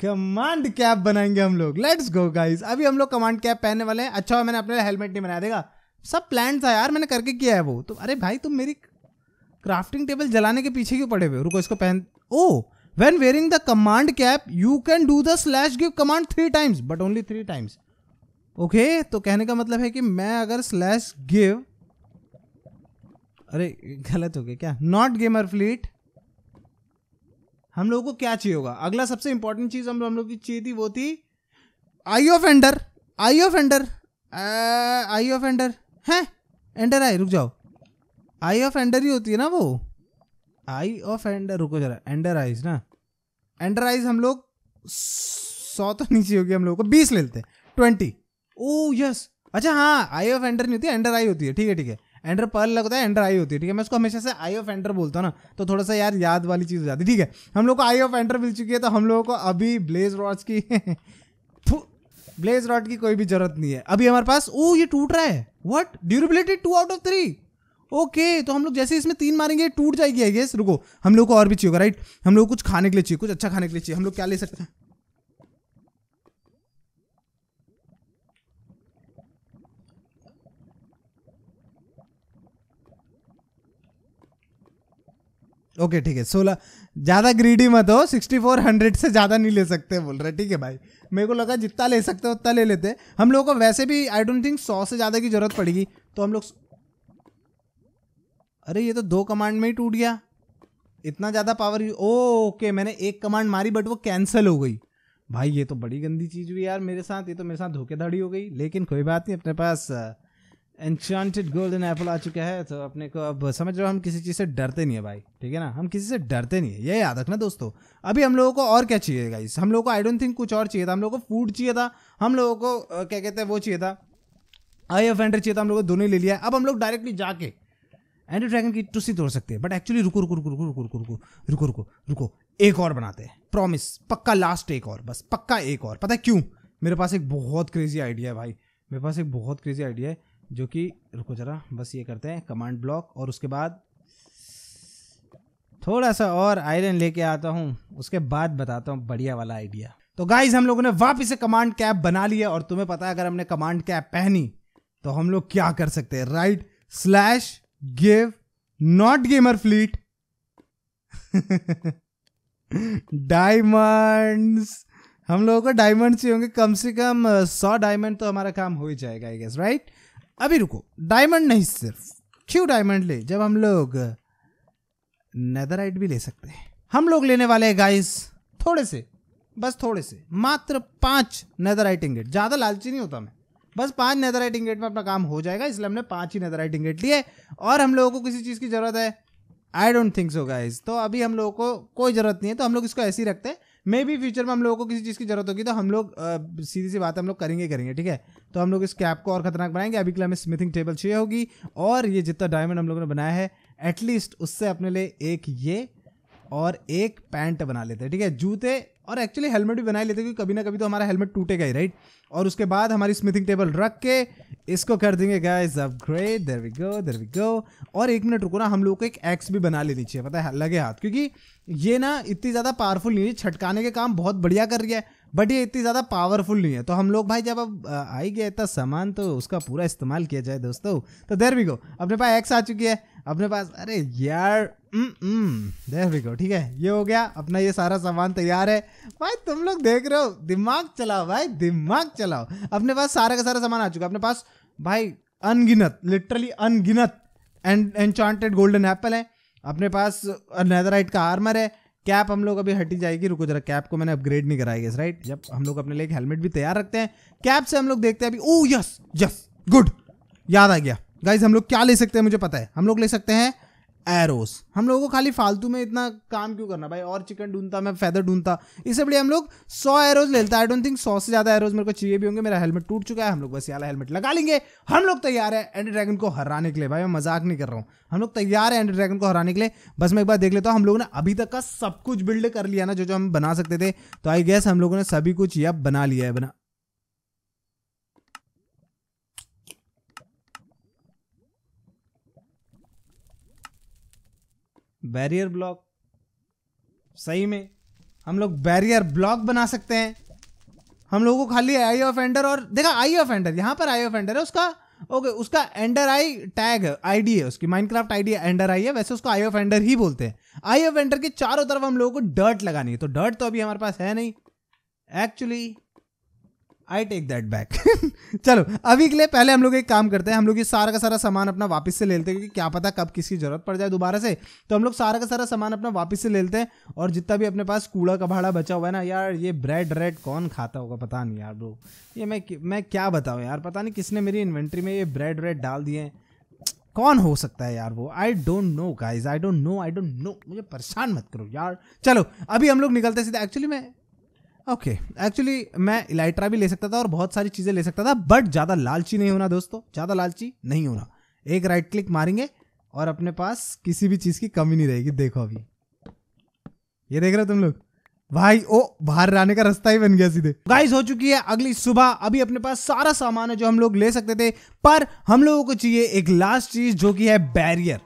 command cap बनाएंगे हम लोग लेट्स गो गाइज अभी हम लोग कमांड कैप पहनने वाले हैं अच्छा मैंने अपने हेलमेट नहीं बनाया देगा सब प्लान था यार मैंने करके किया है वो तो अरे भाई तुम मेरी क्राफ्टिंग टेबल जलाने के पीछे क्यों पड़े हुए रुको इसको पहन oh When wearing the command cap, you can do the slash give command three times, but only three times. Okay okay, तो कहने का मतलब है कि मैं अगर स्लैश गिव अरे गलत हो गया क्या नॉट gamer fleet हम लोगों को क्या चाहिए होगा अगला सबसे इंपॉर्टेंट चीज हम हम लोग की चाहिए थी वो थी eye of ender eye of ender eye of ender है एंडर आई रुक जाओ आई ऑफ एंडर ही होती है ना वो आई ऑफ एंडर रुको जरा एंडर आइज ना एंडर आइज हम लोग सौ तो नीचे होगी हम लोग को बीस ले लेते हैं ट्वेंटी ओ यस अच्छा हाँ आई ऑफ एंडर नहीं होती एंडर आई होती है ठीक है ठीक है एंडर पर्ल लगता है एंडर आई होती है ठीक है मैं उसको हमेशा से आई ऑफ एंडर बोलता हूँ ना तो थोड़ा सा यार याद वाली चीज़ हो जाती ठीक है हम लोग को आई ऑफ एंडर मिल चुकी है तो हम लोगों को अभी ब्लेज रॉड्स की ब्लेज रॉड की कोई भी जरूरत नहीं है अभी हमारे पास ओ ये टूट रहा है what durability two out of three okay तो हम लोग जैसे इसमें तीन मारेंगे टूट जाएगी आई गेस रुको हम लोग को और भी चाहिए होगा राइट हम लोग कुछ खाने के लिए चाहिए कुछ अच्छा खाने के लिए चाहिए हम लोग क्या ले सकते हैं ओके ठीक है सोलह ज़्यादा ग्रीडी मत हो सिक्सटी फोर हंड्रेड से ज़्यादा नहीं ले सकते बोल रहे ठीक है भाई मेरे को लगा जितना ले सकते हो उतना ले लेते हम लोगों को वैसे भी आई डोंट थिंक सौ से ज़्यादा की ज़रूरत पड़ेगी तो हम लोग अरे ये तो दो कमांड में ही टूट गया इतना ज़्यादा पावर ओके मैंने एक कमांड मारी बट वो कैंसिल हो गई भाई ये तो बड़ी गंदी चीज़ हुई यार मेरे साथ ये तो मेरे साथ धोखेधड़ी हो गई लेकिन कोई बात नहीं अपने पास एनचांटेड गोल्डन एप्पल आ चुका है तो अपने को अब समझ रहे हो हम किसी चीज़ से डरते नहीं है भाई ठीक है ना हम किसी से डरते नहीं है ये याद रखना दोस्तों अभी हम लोगों को और क्या चाहिए गाइस हम लोगों को आई डोंट थिंक कुछ और चाहिए था हम लोगों को फूड चाहिए था हम लोगों को क्या कहते हैं वो चाहिए था आई एफ चाहिए था हम लोगों को दोनों ही ले लिया अब हम लोग डायरेक्टली जाके एंड ड्रैगन की टुस्सी तोड़ सकते हैं बट एक्चुअली रुको रुको रुको रुको रुको रुको रुको रुको रुको रुको एक और बनाते हैं प्रॉमिस पक्का लास्ट एक और बस पक्का एक और पता है क्यों मेरे पास एक बहुत क्रेजी आइडिया है भाई मेरे पास एक बहुत क्रेजी आइडिया है जो कि रुको जरा बस ये करते हैं कमांड ब्लॉक और उसके बाद थोड़ा सा और आयरन लेके आता हूँ उसके बाद बताता हूँ बढ़िया वाला आइडिया तो गाइज हम लोगों ने वापस से कमांड कैप बना लिया और तुम्हें पता है अगर हमने कमांड कैप पहनी तो हम लोग क्या कर सकते हैं right slash give not gamer fleet diamonds हम लोगों को डायमंड्स ही होंगे कम से कम सौ डायमंड तो हमारा काम हो ही जाएगा आई गेस राइट अभी रुको डायमंड नहीं सिर्फ क्यों डायमंड ले जब हम लोग नेदराइट भी ले सकते हैं हम लोग लेने वाले हैं गाइस थोड़े से बस थोड़े से मात्र पांच नेदराइट इंगेट ज़्यादा लालची नहीं होता मैं बस पांच नैदराइट इंगेट में अपना काम हो जाएगा इसलिए हमने पांच ही नैदराइट इंगेट लिए और हम लोगों को किसी चीज़ की ज़रूरत है I don't think so guys तो अभी हम लोगों को कोई ज़रूरत नहीं है तो हम लोग इसको ऐसे ही रखते हैं मे बी फ्यूचर में हम लोगों को किसी चीज़ की जरूरत होगी तो हम लोग सीधी सी बात हम लोग करेंगे करेंगे ठीक है तो हम लोग इस कैप को और खतरनाक बनाएंगे अभी के लिए हमें स्मिथिंग टेबल चाहिए होगी और ये जितना डायमंड हम लोगों ने बनाया है एटलीस्ट उससे अपने लिए एक ये और एक पैंट बना लेते हैं ठीक है जूते और एक्चुअली हेलमेट भी बना लेते क्योंकि कभी ना कभी तो हमारा हेलमेट टूटेगा ही राइट और उसके बाद हमारी स्मिथिंग टेबल रख के इसको कर देंगे guys upgrade there we go there we go और एक मिनट रुको ना हम लोग को एक एक्स भी बना लेनी चाहिए पता है लगे हाथ क्योंकि ये ना इतनी ज़्यादा पावरफुल नहीं है छटकाने के काम बहुत बढ़िया कर रही है बट ये इतनी ज़्यादा पावरफुल नहीं है तो हम लोग भाई जब अब आई गया इतना सामान तो उसका पूरा इस्तेमाल किया जाए दोस्तों तो देर भी गो अपने पास एक्स आ चुकी है अपने पास अरे यार देर भी गो ठीक है ये हो गया अपना ये सारा सामान तैयार है भाई तुम लोग देख रहे हो दिमाग चलाओ भाई दिमाग चलाओ अपने पास सारा का सारा सामान आ चुका है अपने पास भाई अनगिनत लिटरली अनगिनत एंड एनचांटेड गोल्डन एप्पल है अपने पास नैदराइट का आर्मर है कैप हम लोग अभी हटी जाएगी रुको जरा कैप को मैंने अपग्रेड नहीं कराई इस राइट जब हम लोग अपने लिए हेलमेट भी तैयार रखते हैं कैप से हम लोग देखते हैं अभी ओ यस यस गुड याद आ गया गाइज हम लोग क्या ले सकते हैं मुझे पता है हम लोग ले सकते हैं एरोस हम लोगों को खाली फालतू में इतना काम क्यों करना भाई और चिकन ढूंढता मैं फैदर ढूंढता इससे बढ़िया हम लोग सौ एरोज लेता आई डोंट थिंक सौ से ज्यादा एरोज मेरे को चाहिए भी होंगे मेरा हेलमेट टूट चुका है हम लोग बस यहाँ हेलमेट लगा लेंगे हम लोग तैयार है एंड ड्रैगन को हराने के लिए भाई मैं मजाक नहीं कर रहा हूँ हम लोग तैयार है एंड ड्रैगन को हराने के लिए बस मैं एक बार देख लेता हूँ हम लोगों ने अभी तक का सब कुछ बिल्ड कर लिया ना जो जो हम बना सकते थे तो आई गेस हम लोगों ने सभी कुछ यह बना लिया है बना बैरियर ब्लॉक सही में हम लोग बैरियर ब्लॉक बना सकते हैं हम लोगों को खाली आई ऑफ एंडर और देखा आई ऑफ एंडर यहाँ पर आई ऑफ एंडर है उसका ओके उसका एंडर आई टैग आईडी है उसकी माइनक्राफ्ट आईडी एंडर आई है वैसे उसको आई ऑफ एंडर ही बोलते हैं आई ऑफ एंडर के चारों तरफ हम लोगों को डर्ट लगानी है तो डर्ट तो अभी हमारे पास है नहीं actually I take that back चलो अभी के लिए पहले हम लोग एक काम करते हैं हम लोग ये सारा का सारा सामान अपना वापस से ले लेते हैं क्योंकि क्या पता कब किसकी ज़रूरत पड़ जाए दोबारा से तो हम लोग सारा का सारा सामान अपना वापस से ले लेते हैं और जितना भी अपने पास कूड़ा कबाड़ा बचा हुआ है ना यार ये ब्रेड रेड कौन खाता होगा पता नहीं यार ब्रो ये मैं मैं क्या बताऊँ यार पता नहीं किसने मेरी इन्वेंट्री में ये ब्रेड रेड डाल दिए हैं कौन हो सकता है यार वो I don't know guys I don't know I don't know मुझे परेशान मत करो यार चलो अभी हम लोग निकलते सीधे एक्चुअली मैं ओके okay. एक्चुअली मैं इलाइट्रा भी ले सकता था और बहुत सारी चीज़ें ले सकता था बट ज़्यादा लालची नहीं होना दोस्तों ज़्यादा लालची नहीं होना एक राइट क्लिक मारेंगे और अपने पास किसी भी चीज़ की कमी नहीं रहेगी देखो अभी ये देख रहे हो तुम लोग भाई ओ बाहर आने का रास्ता ही बन गया सीधे गाइस हो चुकी है अगली सुबह अभी अपने पास सारा सामान है जो हम लोग ले सकते थे पर हम लोगों को चाहिए एक लास्ट चीज जो कि है बैरियर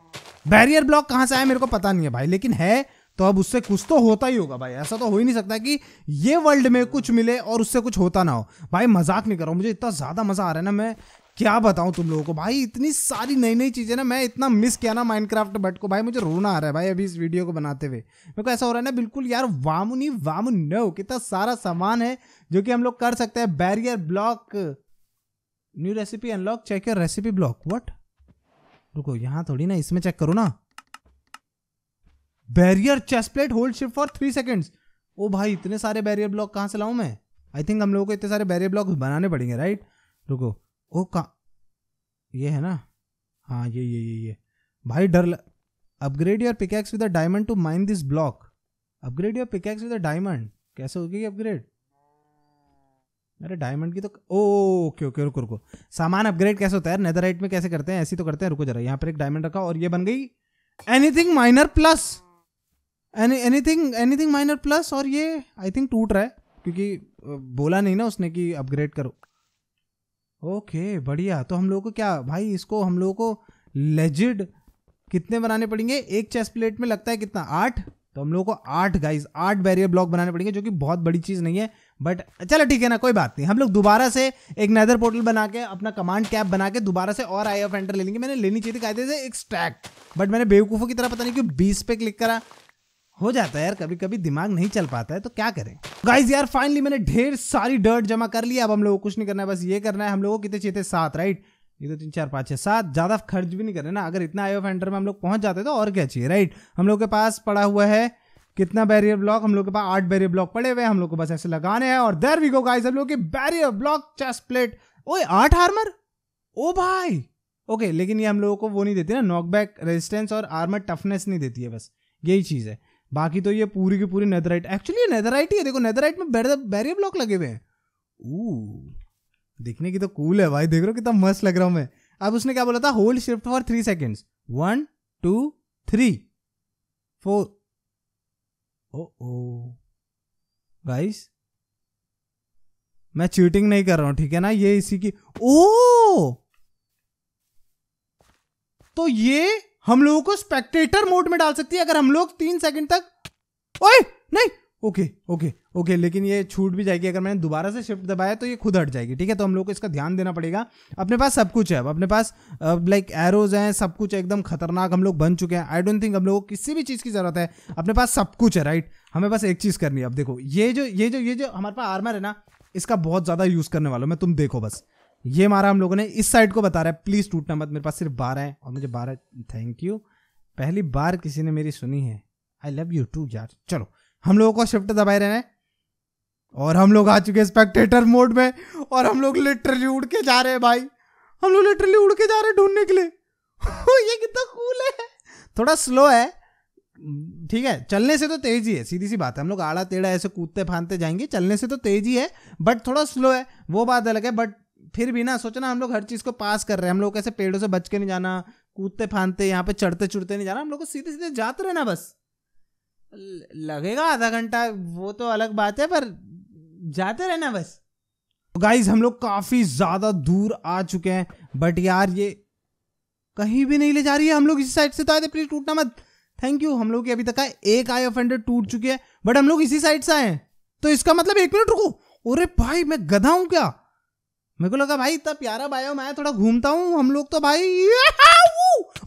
बैरियर ब्लॉक कहाँ से आया मेरे को पता नहीं है भाई लेकिन है तो अब उससे कुछ तो होता ही होगा भाई ऐसा तो हो ही नहीं सकता कि ये वर्ल्ड में कुछ मिले और उससे कुछ होता ना हो भाई मजाक नहीं कर रहा हूँ मुझे इतना ज़्यादा मज़ा आ रहा है ना मैं क्या बताऊं तुम लोगों को भाई इतनी सारी नई नई चीज़ें ना मैं इतना मिस किया ना माइनक्राफ्ट बट को भाई मुझे रोना आ रहा है भाई अभी इस वीडियो को बनाते हुए मेरे को ऐसा हो रहा है ना बिल्कुल यार वामुनी वाम नो कितना सारा सामान है जो कि हम लोग कर सकते हैं barrier block new recipe unlock check your recipe block what रुको यहाँ थोड़ी ना इसमें चेक करो ना barrier chestplate hold shift for three seconds oh भाई इतने सारे बैरियर ब्लॉक कहाँ से लाऊं मैं आई थिंक हम लोगों को इतने सारे बैरियर ब्लॉक बनाने पड़ेंगे राइट रुको ओ का ये है ना हाँ ये ये ये ये भाई डर upgrade your pickaxe with a diamond to mine this block upgrade your pickaxe with a diamond कैसे होगी अपग्रेड अरे डायमंड की तो ओ ओके ओके रुको रुको सामान अपग्रेड कैसे होता है नेदर राइट में कैसे करते हैं ऐसी तो करते हैं रुको जरा यहाँ पर एक डायमंड रखा और ये बन गई anything miner plus anything anything miner plus और ये आई थिंक टूट रहा है क्योंकि बोला नहीं ना उसने कि अपग्रेड करो ओके बढ़िया तो हम लोगों को क्या भाई इसको हम लोगों को लेजिड कितने बनाने पड़ेंगे एक चेस प्लेट में लगता है कितना आठ तो हम लोगों को आठ गाइस आठ बैरियर ब्लॉक बनाने पड़ेंगे जो कि बहुत बड़ी चीज़ नहीं है बट चलो ठीक है ना कोई बात नहीं हम लोग दोबारा से एक नैदर पोर्टल बना के अपना कमांड कैप बना के दोबारा से और आई ऑफ एंटर ले लेंगे मैंने लेनी चाहिए थी कहते थे एक स्टैक बट मैंने बेवकूफ़ों की तरह पता नहीं क्यों बीस पे क्लिक करा हो जाता है यार कभी कभी दिमाग नहीं चल पाता है तो क्या करें गाइज यार फाइनली मैंने ढेर सारी डर्ट जमा कर लिया अब हम लोग कुछ नहीं करना है बस ये करना है हम लोगों कितने चाहिए सात राइट ये तो तीन चार पाँच छः सात ज़्यादा खर्च भी नहीं रहे ना अगर इतना आई ऑफ एंडर में हम लोग पहुंच जाते तो और क्या चाहिए राइट हम लोग के पास पड़ा हुआ है कितना बैरियर ब्लॉक हम लोग के पास आठ बैरियर ब्लॉक पड़े हुए हैं हम लोग को बस ऐसे लगाने हैं और देर वी गो गाइज हम लोग के बैरियर ब्लॉक चेस्ट प्लेट ओए आठ आर्मर ओ भाई ओके लेकिन ये हम लोगों को वो नहीं देती ना नॉकबैक रेजिस्टेंस और आर्मर टफनेस नहीं देती है बस यही चीज़ है बाकी तो ये पूरी की पूरी नेदराइट एक्चुअली ये नेदराइट ही है देखो नेदराइट में बैरियर ब्लॉक लगे हुए हैं ऊ देखने की तो कूल है भाई देख रहे हो कितना मस्त लग रहा हूँ मैं अब उसने क्या बोला था hold shift for three seconds one two three four oh oh guys मैं चीटिंग नहीं कर रहा हूं ठीक है ना ये इसी की ओ oh! तो ये हम लोगों को स्पेक्टेटर मोड में डाल सकती है अगर हम लोग तीन सेकंड तक ओए नहीं ओके ओके ओके लेकिन ये छूट भी जाएगी अगर मैंने दोबारा से शिफ्ट दबाया तो ये खुद हट जाएगी ठीक है तो हम लोग को इसका ध्यान देना पड़ेगा अपने पास सब कुछ है अब अपने पास लाइक एरोज हैं सब कुछ एकदम खतरनाक हम लोग बन चुके हैं आई डोंट थिंक हम लोग को किसी भी चीज़ की ज़रूरत है अपने पास सब कुछ है राइट हमें बस एक चीज़ करनी है अब देखो ये जो ये जो ये जो हमारे पास आर्मर है ना इसका बहुत ज़्यादा यूज़ करने वाला मैं तुम देखो बस ये मारा हम लोगों ने इस साइड को बता रहा है प्लीज टूटना मत मेरे पास सिर्फ बारह है और मुझे बारह थैंक यू पहली बार किसी ने मेरी सुनी है आई लव यू टू यार चलो हम लोगों को शिफ्ट दबाए रहना है और हम लोग आ चुके हैं स्पेक्टेटर मोड में और हम लोग लिटरली उड़ के जा रहे हैं भाई हम लोग लिटरली उड़ के जा रहे हैं ढूंढने के लिए ये कितना कूल है थोड़ा स्लो है ठीक है चलने से तो तेजी है सीधी सी बात है हम लोग आड़ा टेढ़ा ऐसे कूदते फानते जाएंगे चलने से तो तेजी है बट थोड़ा स्लो है वो बात अलग है बट फिर भी ना सोचना हम लोग हर चीज़ को पास कर रहे हैं हम लोग कैसे पेड़ों से बच के नहीं जाना कूदते फांदते यहाँ पे चढ़ते चुड़ते नहीं जाना हम लोग को सीधे सीधे जाते रहना बस लगेगा आधा घंटा वो तो अलग बात है पर जाते रहना बस गाइज तो हम लोग काफ़ी ज़्यादा दूर आ चुके हैं बट यार ये कहीं भी नहीं ले जा रही है हम लोग इसी साइड से तो आए थे प्लीज़ टूटना मत थैंक यू हम लोग की अभी तक का एक आई ऑफ हंड्रेड टूट चुके हैं बट हम लोग इसी साइड से आए हैं तो इसका मतलब एक मिनट रुको अरे भाई मैं गधा हूँ क्या मेरे को लगा भाई इतना प्यारा बायो मैं थोड़ा घूमता हूँ हम लोग तो भाई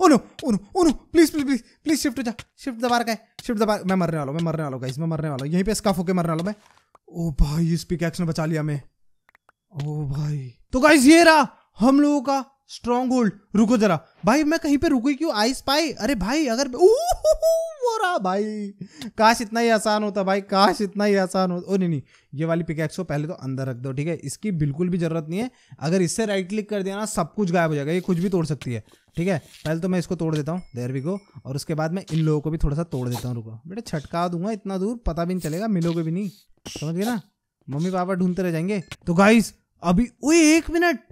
oh no oh no oh no please please please please shift हो जा शिफ्ट दबा रखा है शिफ्ट दबा मैं मरने वाला हूँ मैं मरने वाला हूँ मैं मरने वाला हूँ यहीं पे स्काफ होकर मरने वाला मैं ओ भाई इस पिकैक्स ने बचा लिया मैं ओ भाई तो गाइज ये रहा हम लोगों का स्ट्रॉन्ग होल्ड रुको जरा भाई मैं कहीं पे रुकी क्यों आइस पाई अरे भाई अगर वो रहा भाई काश इतना ही आसान होता भाई काश इतना ही आसान होता ओ नहीं नहीं ये वाली पिकैक्स को पहले तो अंदर रख दो ठीक है इसकी बिल्कुल भी जरूरत नहीं है अगर इससे राइट क्लिक कर दिया ना सब कुछ गायब हो जाएगा ये कुछ भी तोड़ सकती है ठीक है पहले तो मैं इसको तोड़ देता हूँ देर भी को और उसके बाद मैं इन लोगों को भी थोड़ा सा तोड़ देता हूँ रुको बेटा छटका दूंगा इतना दूर पता भी नहीं चलेगा मिलोगे भी नहीं समझ गए ना मम्मी पापा ढूंढते रह जाएंगे तो गाइस अभी ओ एक मिनट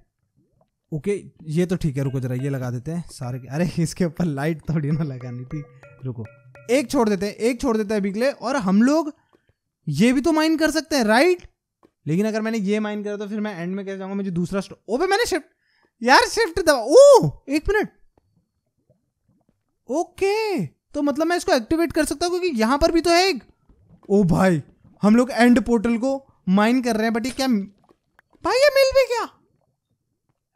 ओके ये तो ठीक है रुको जरा ये लगा देते हैं सारे अरे इसके ऊपर लाइट थोड़ी ना लगानी थी रुको एक छोड़ देते हैं एक छोड़ देते हैं बिगले और हम लोग ये भी तो माइन कर सकते हैं राइट लेकिन अगर मैंने ये माइन करा तो फिर मैं एंड में कह जाऊंगा मुझे दूसरा ओ भाई मैंने शिफ्ट यार शिफ्ट दबा ओ एक मिनट ओके तो मतलब मैं इसको एक्टिवेट कर सकता हूँ क्योंकि यहां पर भी तो है एक ओ भाई हम लोग एंड पोर्टल को माइन कर रहे हैं बट ये क्या भाई ये मिल भी क्या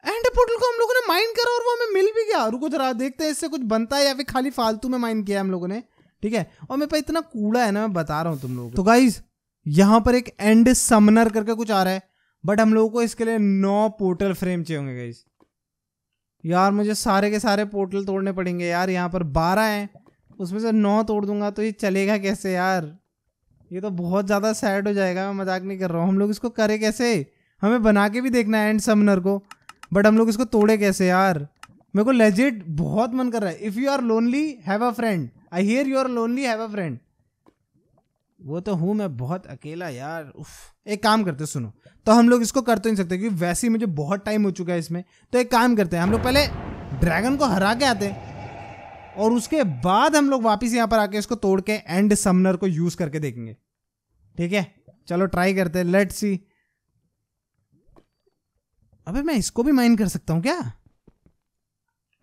एंड पोर्टल को हम लोगों ने माइंड करा और वो हमें मिल भी गया रुको जरा देखते हैं इससे कुछ बनता है या फिर खाली फालतू में माइंड किया हम लोगों ने ठीक है और मेरे पास इतना कूड़ा है ना मैं बता रहा हूँ तुम लोग तो गाइज यहाँ पर एक एंड समनर करके कुछ आ रहा है बट हम लोगों को इसके लिए नौ पोर्टल फ्रेम चाहिए होंगे गाइज यार मुझे सारे के सारे पोर्टल तोड़ने पड़ेंगे यार यहाँ पर बारह हैं उसमें से नौ तोड़ दूंगा तो ये चलेगा कैसे यार ये तो बहुत ज़्यादा सैड हो जाएगा मैं मजाक नहीं कर रहा हूँ हम लोग इसको करें कैसे हमें बना के भी देखना है एंड समनर को बट हम लोग इसको तोड़े कैसे यार मेरे को लेजिट बहुत मन कर रहा है if you are lonely have a friend I hear you are lonely have a friend वो तो हूँ मैं बहुत अकेला यार उफ एक काम करते सुनो तो हम लोग इसको कर तो नहीं सकते क्योंकि वैसे ही मुझे बहुत टाइम हो चुका है इसमें तो एक काम करते हैं हम लोग पहले ड्रैगन को हरा के आते हैं और उसके बाद हम लोग वापस यहाँ पर आके इसको तोड़ के एंड समनर को यूज़ करके देखेंगे ठीक है चलो ट्राई करते हैं लेट सी अबे मैं इसको भी माइन कर सकता हूँ क्या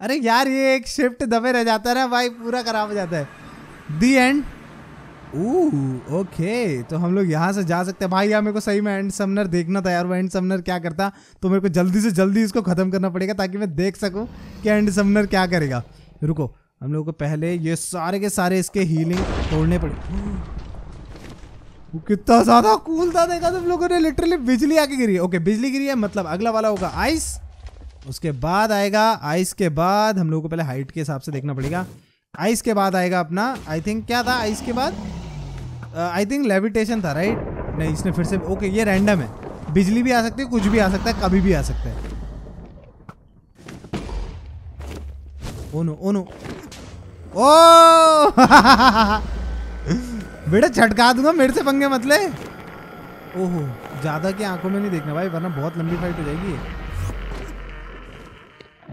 अरे यार ये एक शिफ्ट दबे रह जाता है ना भाई पूरा खराब हो जाता है दी एंड ओके तो हम लोग यहाँ से जा सकते हैं भाई यार मेरे को सही में एंड समनर देखना था यार वो एंड समनर क्या करता तो मेरे को जल्दी से जल्दी इसको ख़त्म करना पड़ेगा ताकि मैं देख सकूँ कि एंड समनर क्या करेगा रुको हम लोगों को पहले ये सारे के सारे इसके हीलिंग तोड़ने पड़े कितना ज्यादा कूल था देखा तुम लोगों ने लिटरली बिजली आके गिरी ओके बिजली गिरी है मतलब अगला वाला होगा आइस उसके बाद आएगा आइस के बाद हम लोगों को पहले हाइट के हिसाब से देखना पड़ेगा आइस के बाद आएगा अपना आई थिंक क्या था आइस के बाद आई थिंक लेविटेशन था राइट नहीं इसने फिर से ओके ये रैंडम है बिजली भी आ सकती है कुछ भी आ सकता है कभी भी आ सकता है ओनो ओनो ओ बेटा झटका दूंगा मेरे से पंगे मतले ओहो ज़्यादा की आंखों में नहीं देखना भाई वरना बहुत लंबी फाइट हो जाएगी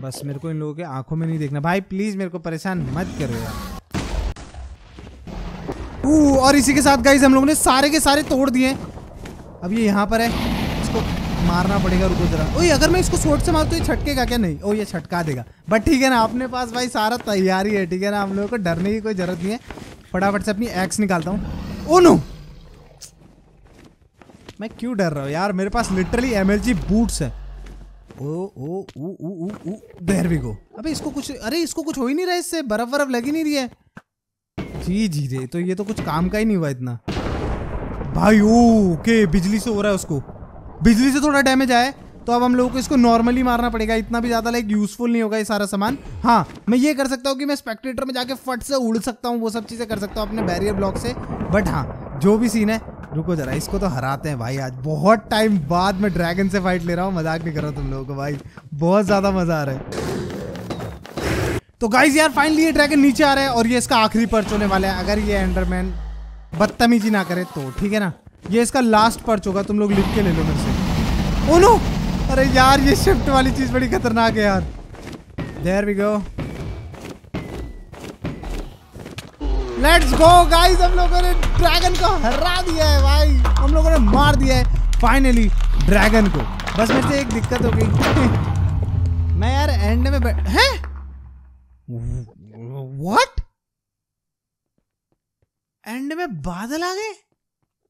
बस मेरे को इन लोगों के आंखों में नहीं देखना भाई प्लीज़ मेरे को परेशान मत करो यार और इसी के साथ गाइज हम लोगों ने सारे के सारे तोड़ दिए अब ये यहाँ पर है इसको मारना पड़ेगा रुको जरा ओए अगर मैं इसको शॉट से मारू तो ये छटकेगा क्या नहीं ओ ये छटका देगा बट ठीक है ना अपने पास भाई सारा तैयारी है ठीक है ना हम लोगों को डरने की कोई ज़रूरत नहीं है फटाफट से अपनी एक्स निकालता हूँ ओ नो मैं क्यों डर रहा हूँ यार मेरे पास लिटरली एम बूट्स है ओ ओ ओ ओ ओ देर वी गो अबे इसको कुछ अरे इसको कुछ हो ही नहीं रहा इससे बर्फ बर्फ लग ही नहीं रही है जी जी रे तो ये तो कुछ काम का ही नहीं हुआ इतना भाई ओके बिजली से हो रहा है उसको बिजली से थोड़ा डैमेज आया तो अब हम लोगों को इसको नॉर्मली मारना पड़ेगा इतना भी ज़्यादा लाइक यूजफुल नहीं होगा ये सारा सामान हाँ मैं ये कर सकता हूँ कि मैं स्पेक्टेटर में जाके फट से उड़ सकता हूँ वो सब चीज़ें कर सकता हूँ अपने बैरियर ब्लॉक से बट हाँ जो भी सीन है रुको जरा इसको तो हराते हैं भाई आज बहुत टाइम बाद में ड्रैगन से फाइट ले रहा हूँ मजाक नहीं कर रहा तुम लोगों को भाई बहुत ज़्यादा मज़ा आ रहा है तो गाइज यार फाइनली ये ड्रैगन नीचे आ रहा है और ये इसका आखिरी पर्च होने वाला है अगर ये एंडरमैन बदतमीजी ना करे तो ठीक है ना ये इसका लास्ट पर्च होगा तुम लोग लिख के ले लो मेरे से ओ नो अरे यार ये शिफ्ट वाली चीज बड़ी खतरनाक है यार there we go let's go guys हम लोगों ने ड्रैगन को हरा दिया है भाई हम लोगों ने मार दिया है फाइनली ड्रैगन को बस मेरे से एक दिक्कत हो गई मैं यार एंड में बैठ हैं व्हाट एंड में बादल आ गए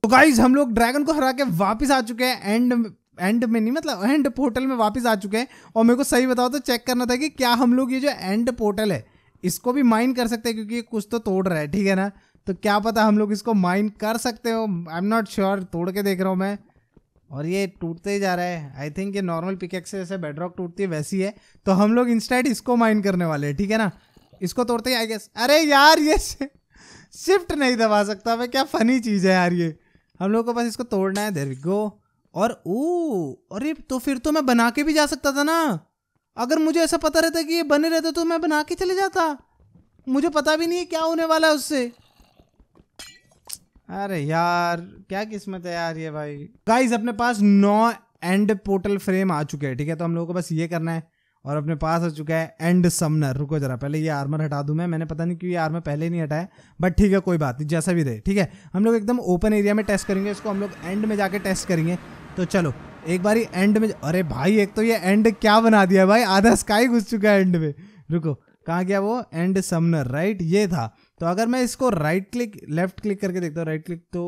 तो गाइस हम लोग ड्रैगन को हरा के वापस आ चुके हैं एंड में एंड में नहीं मतलब एंड पोर्टल में वापस आ चुके हैं और मेरे को सही बताओ तो चेक करना था कि क्या हम लोग ये जो एंड पोर्टल है इसको भी माइन कर सकते हैं क्योंकि ये कुछ तो तोड़ रहा है ठीक है ना तो क्या पता हम लोग इसको माइन कर सकते हो आई एम नॉट श्योर तोड़ के देख रहा हूँ मैं और ये टूटते ही जा रहा है आई थिंक ये नॉर्मल पिकेक्स से जैसे बेडरॉक टूटती है वैसी है तो हम लोग इंस्टेंट इसको माइन करने वाले हैं ठीक है ना इसको तोड़ते ही आई गेस अरे यार ये शिफ्ट नहीं दबा सकता मैं क्या फ़नी चीज़ है यार ये हम लोग को बस इसको तोड़ना है देर गो और ओ अरे तो फिर तो मैं बना के भी जा सकता था ना अगर मुझे ऐसा पता रहता कि ये बने रहते तो मैं बना के चले जाता मुझे पता भी नहीं है क्या होने वाला है उससे अरे यार क्या किस्मत है यार ये भाई गाइज अपने पास नौ एंड पोर्टल फ्रेम आ चुके हैं ठीक है तो हम लोगों को बस ये करना है और अपने पास हो चुका है एंड समनर रुको जरा पहले ये आर्मर हटा दूं मैं मैंने पता नहीं क्यों ये आर्मर पहले नहीं हटाया बट ठीक है कोई बात नहीं जैसा भी रहे ठीक है हम लोग एकदम ओपन एरिया में टेस्ट करेंगे इसको हम लोग एंड में जाके टेस्ट करेंगे तो चलो एक बार एंड में अरे भाई एक तो ये एंड क्या बना दिया भाई आधा स्काई घुस चुका है एंड में रुको कहाँ गया वो एंड समनर राइट ये था तो अगर मैं इसको राइट क्लिक लेफ्ट क्लिक करके देखता हूँ राइट क्लिक तो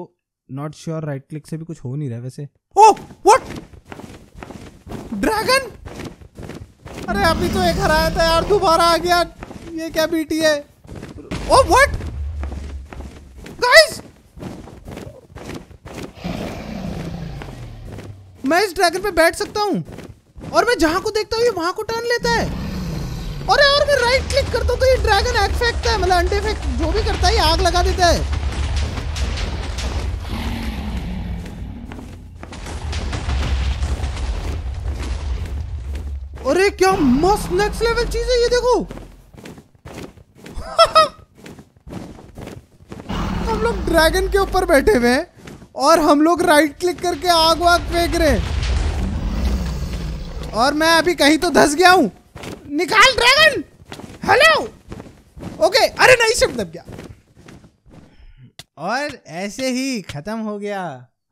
नॉट श्योर राइट क्लिक से भी कुछ हो नहीं रहा वैसे ओ व्हाट ड्रैगन अरे अभी तो एक हराया था यार दोबारा आ गया ये क्या बीटी है ओ व्हाट गाइस मैं इस ड्रैगन पे बैठ सकता हूँ और मैं जहाँ को देखता हूँ ये वहाँ को टर्न लेता है और और मैं राइट क्लिक करता हूँ तो ये ड्रैगन एग फेंकता है मतलब अंडे फेंक जो भी करता है ये आग लगा देता है अरे क्या मस्त नेक्स्ट लेवल चीज है ये देखो हम लोग ड्रैगन के ऊपर बैठे हुए हैं और हम लोग राइट क्लिक करके आग वाग फेंक रहे और मैं अभी कहीं तो धस गया हूं निकाल ड्रैगन हेलो ओके अरे नहीं शब्द दब गया और ऐसे ही खत्म हो गया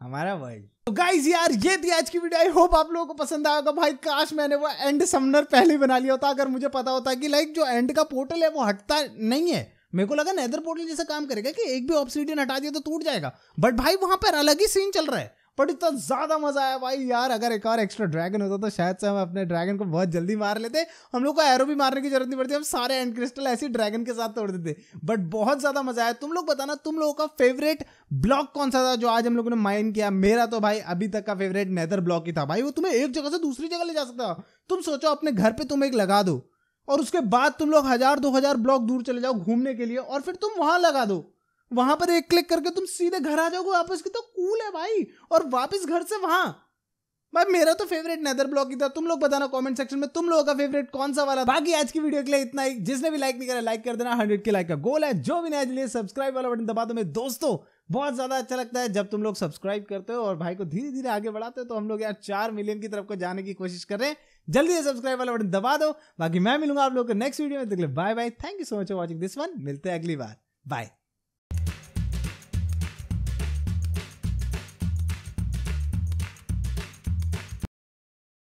हमारा वर्ल्ड तो गाइज यार ये थी आज की वीडियो आई होप आप लोगों को पसंद होगा भाई काश मैंने वो एंड समनर पहले बना लिया होता अगर मुझे पता होता कि लाइक जो एंड का पोर्टल है वो हटता नहीं है मेरे को लगा नैदर पोर्टल जैसा काम करेगा कि एक भी ऑप्सीडियन हटा दिया तो टूट जाएगा बट भाई वहां पर अलग ही सीन चल रहा है बट इतना ज्यादा मजा आया भाई यार अगर एक और एक्स्ट्रा ड्रैगन होता तो शायद से हम अपने ड्रैगन को बहुत जल्दी मार लेते हम लोग को एरो भी मारने की जरूरत नहीं पड़ती हम सारे एंड क्रिस्टल ऐसे ड्रैगन के साथ तोड़ देते बट बहुत ज्यादा मजा आया तुम लोग बताना तुम लोगों का फेवरेट ब्लॉक कौन सा था जो आज हम लोगों ने माइन किया मेरा तो भाई अभी तक का फेवरेट नेदर ब्लॉक ही था भाई वो तुम्हें एक जगह से दूसरी जगह ले जा सकता तुम सोचो अपने घर पर तुम एक लगा दो और उसके बाद तुम लोग हजार दो हजार ब्लॉक दूर चले जाओ घूमने के लिए और फिर तुम वहां लगा दो वहां पर एक क्लिक करके तुम सीधे घर आ जाओगे वापस की तो कूल है भाई और वापस घर से वहां भाई मेरा तो फेवरेट नेदर ब्लॉक ही था तुम लोग बताना कमेंट सेक्शन में तुम लोगों का फेवरेट कौन सा वाला बाकी आज की वीडियो के लिए इतना ही जिसने भी लाइक नहीं करा लाइक कर देना हंड्रेड के लाइक का गोल है जो भी नया लिए सब्सक्राइब वाला बटन दबा दो मेरे दोस्तों बहुत ज्यादा अच्छा लगता है जब तुम लोग सब्सक्राइब करते हो और भाई को धीरे धीरे आगे बढ़ाते हो तो हम लोग यार चार मिलियन की तरफ को जाने की कोशिश कर रहे हैं जल्दी से सब्सक्राइब वाला बटन दबा दो बाकी मैं मिलूंगा आप लोग को नेक्स्ट वीडियो में देख ले bye bye thank you so much for watching this one मिलते हैं अगली बार बाय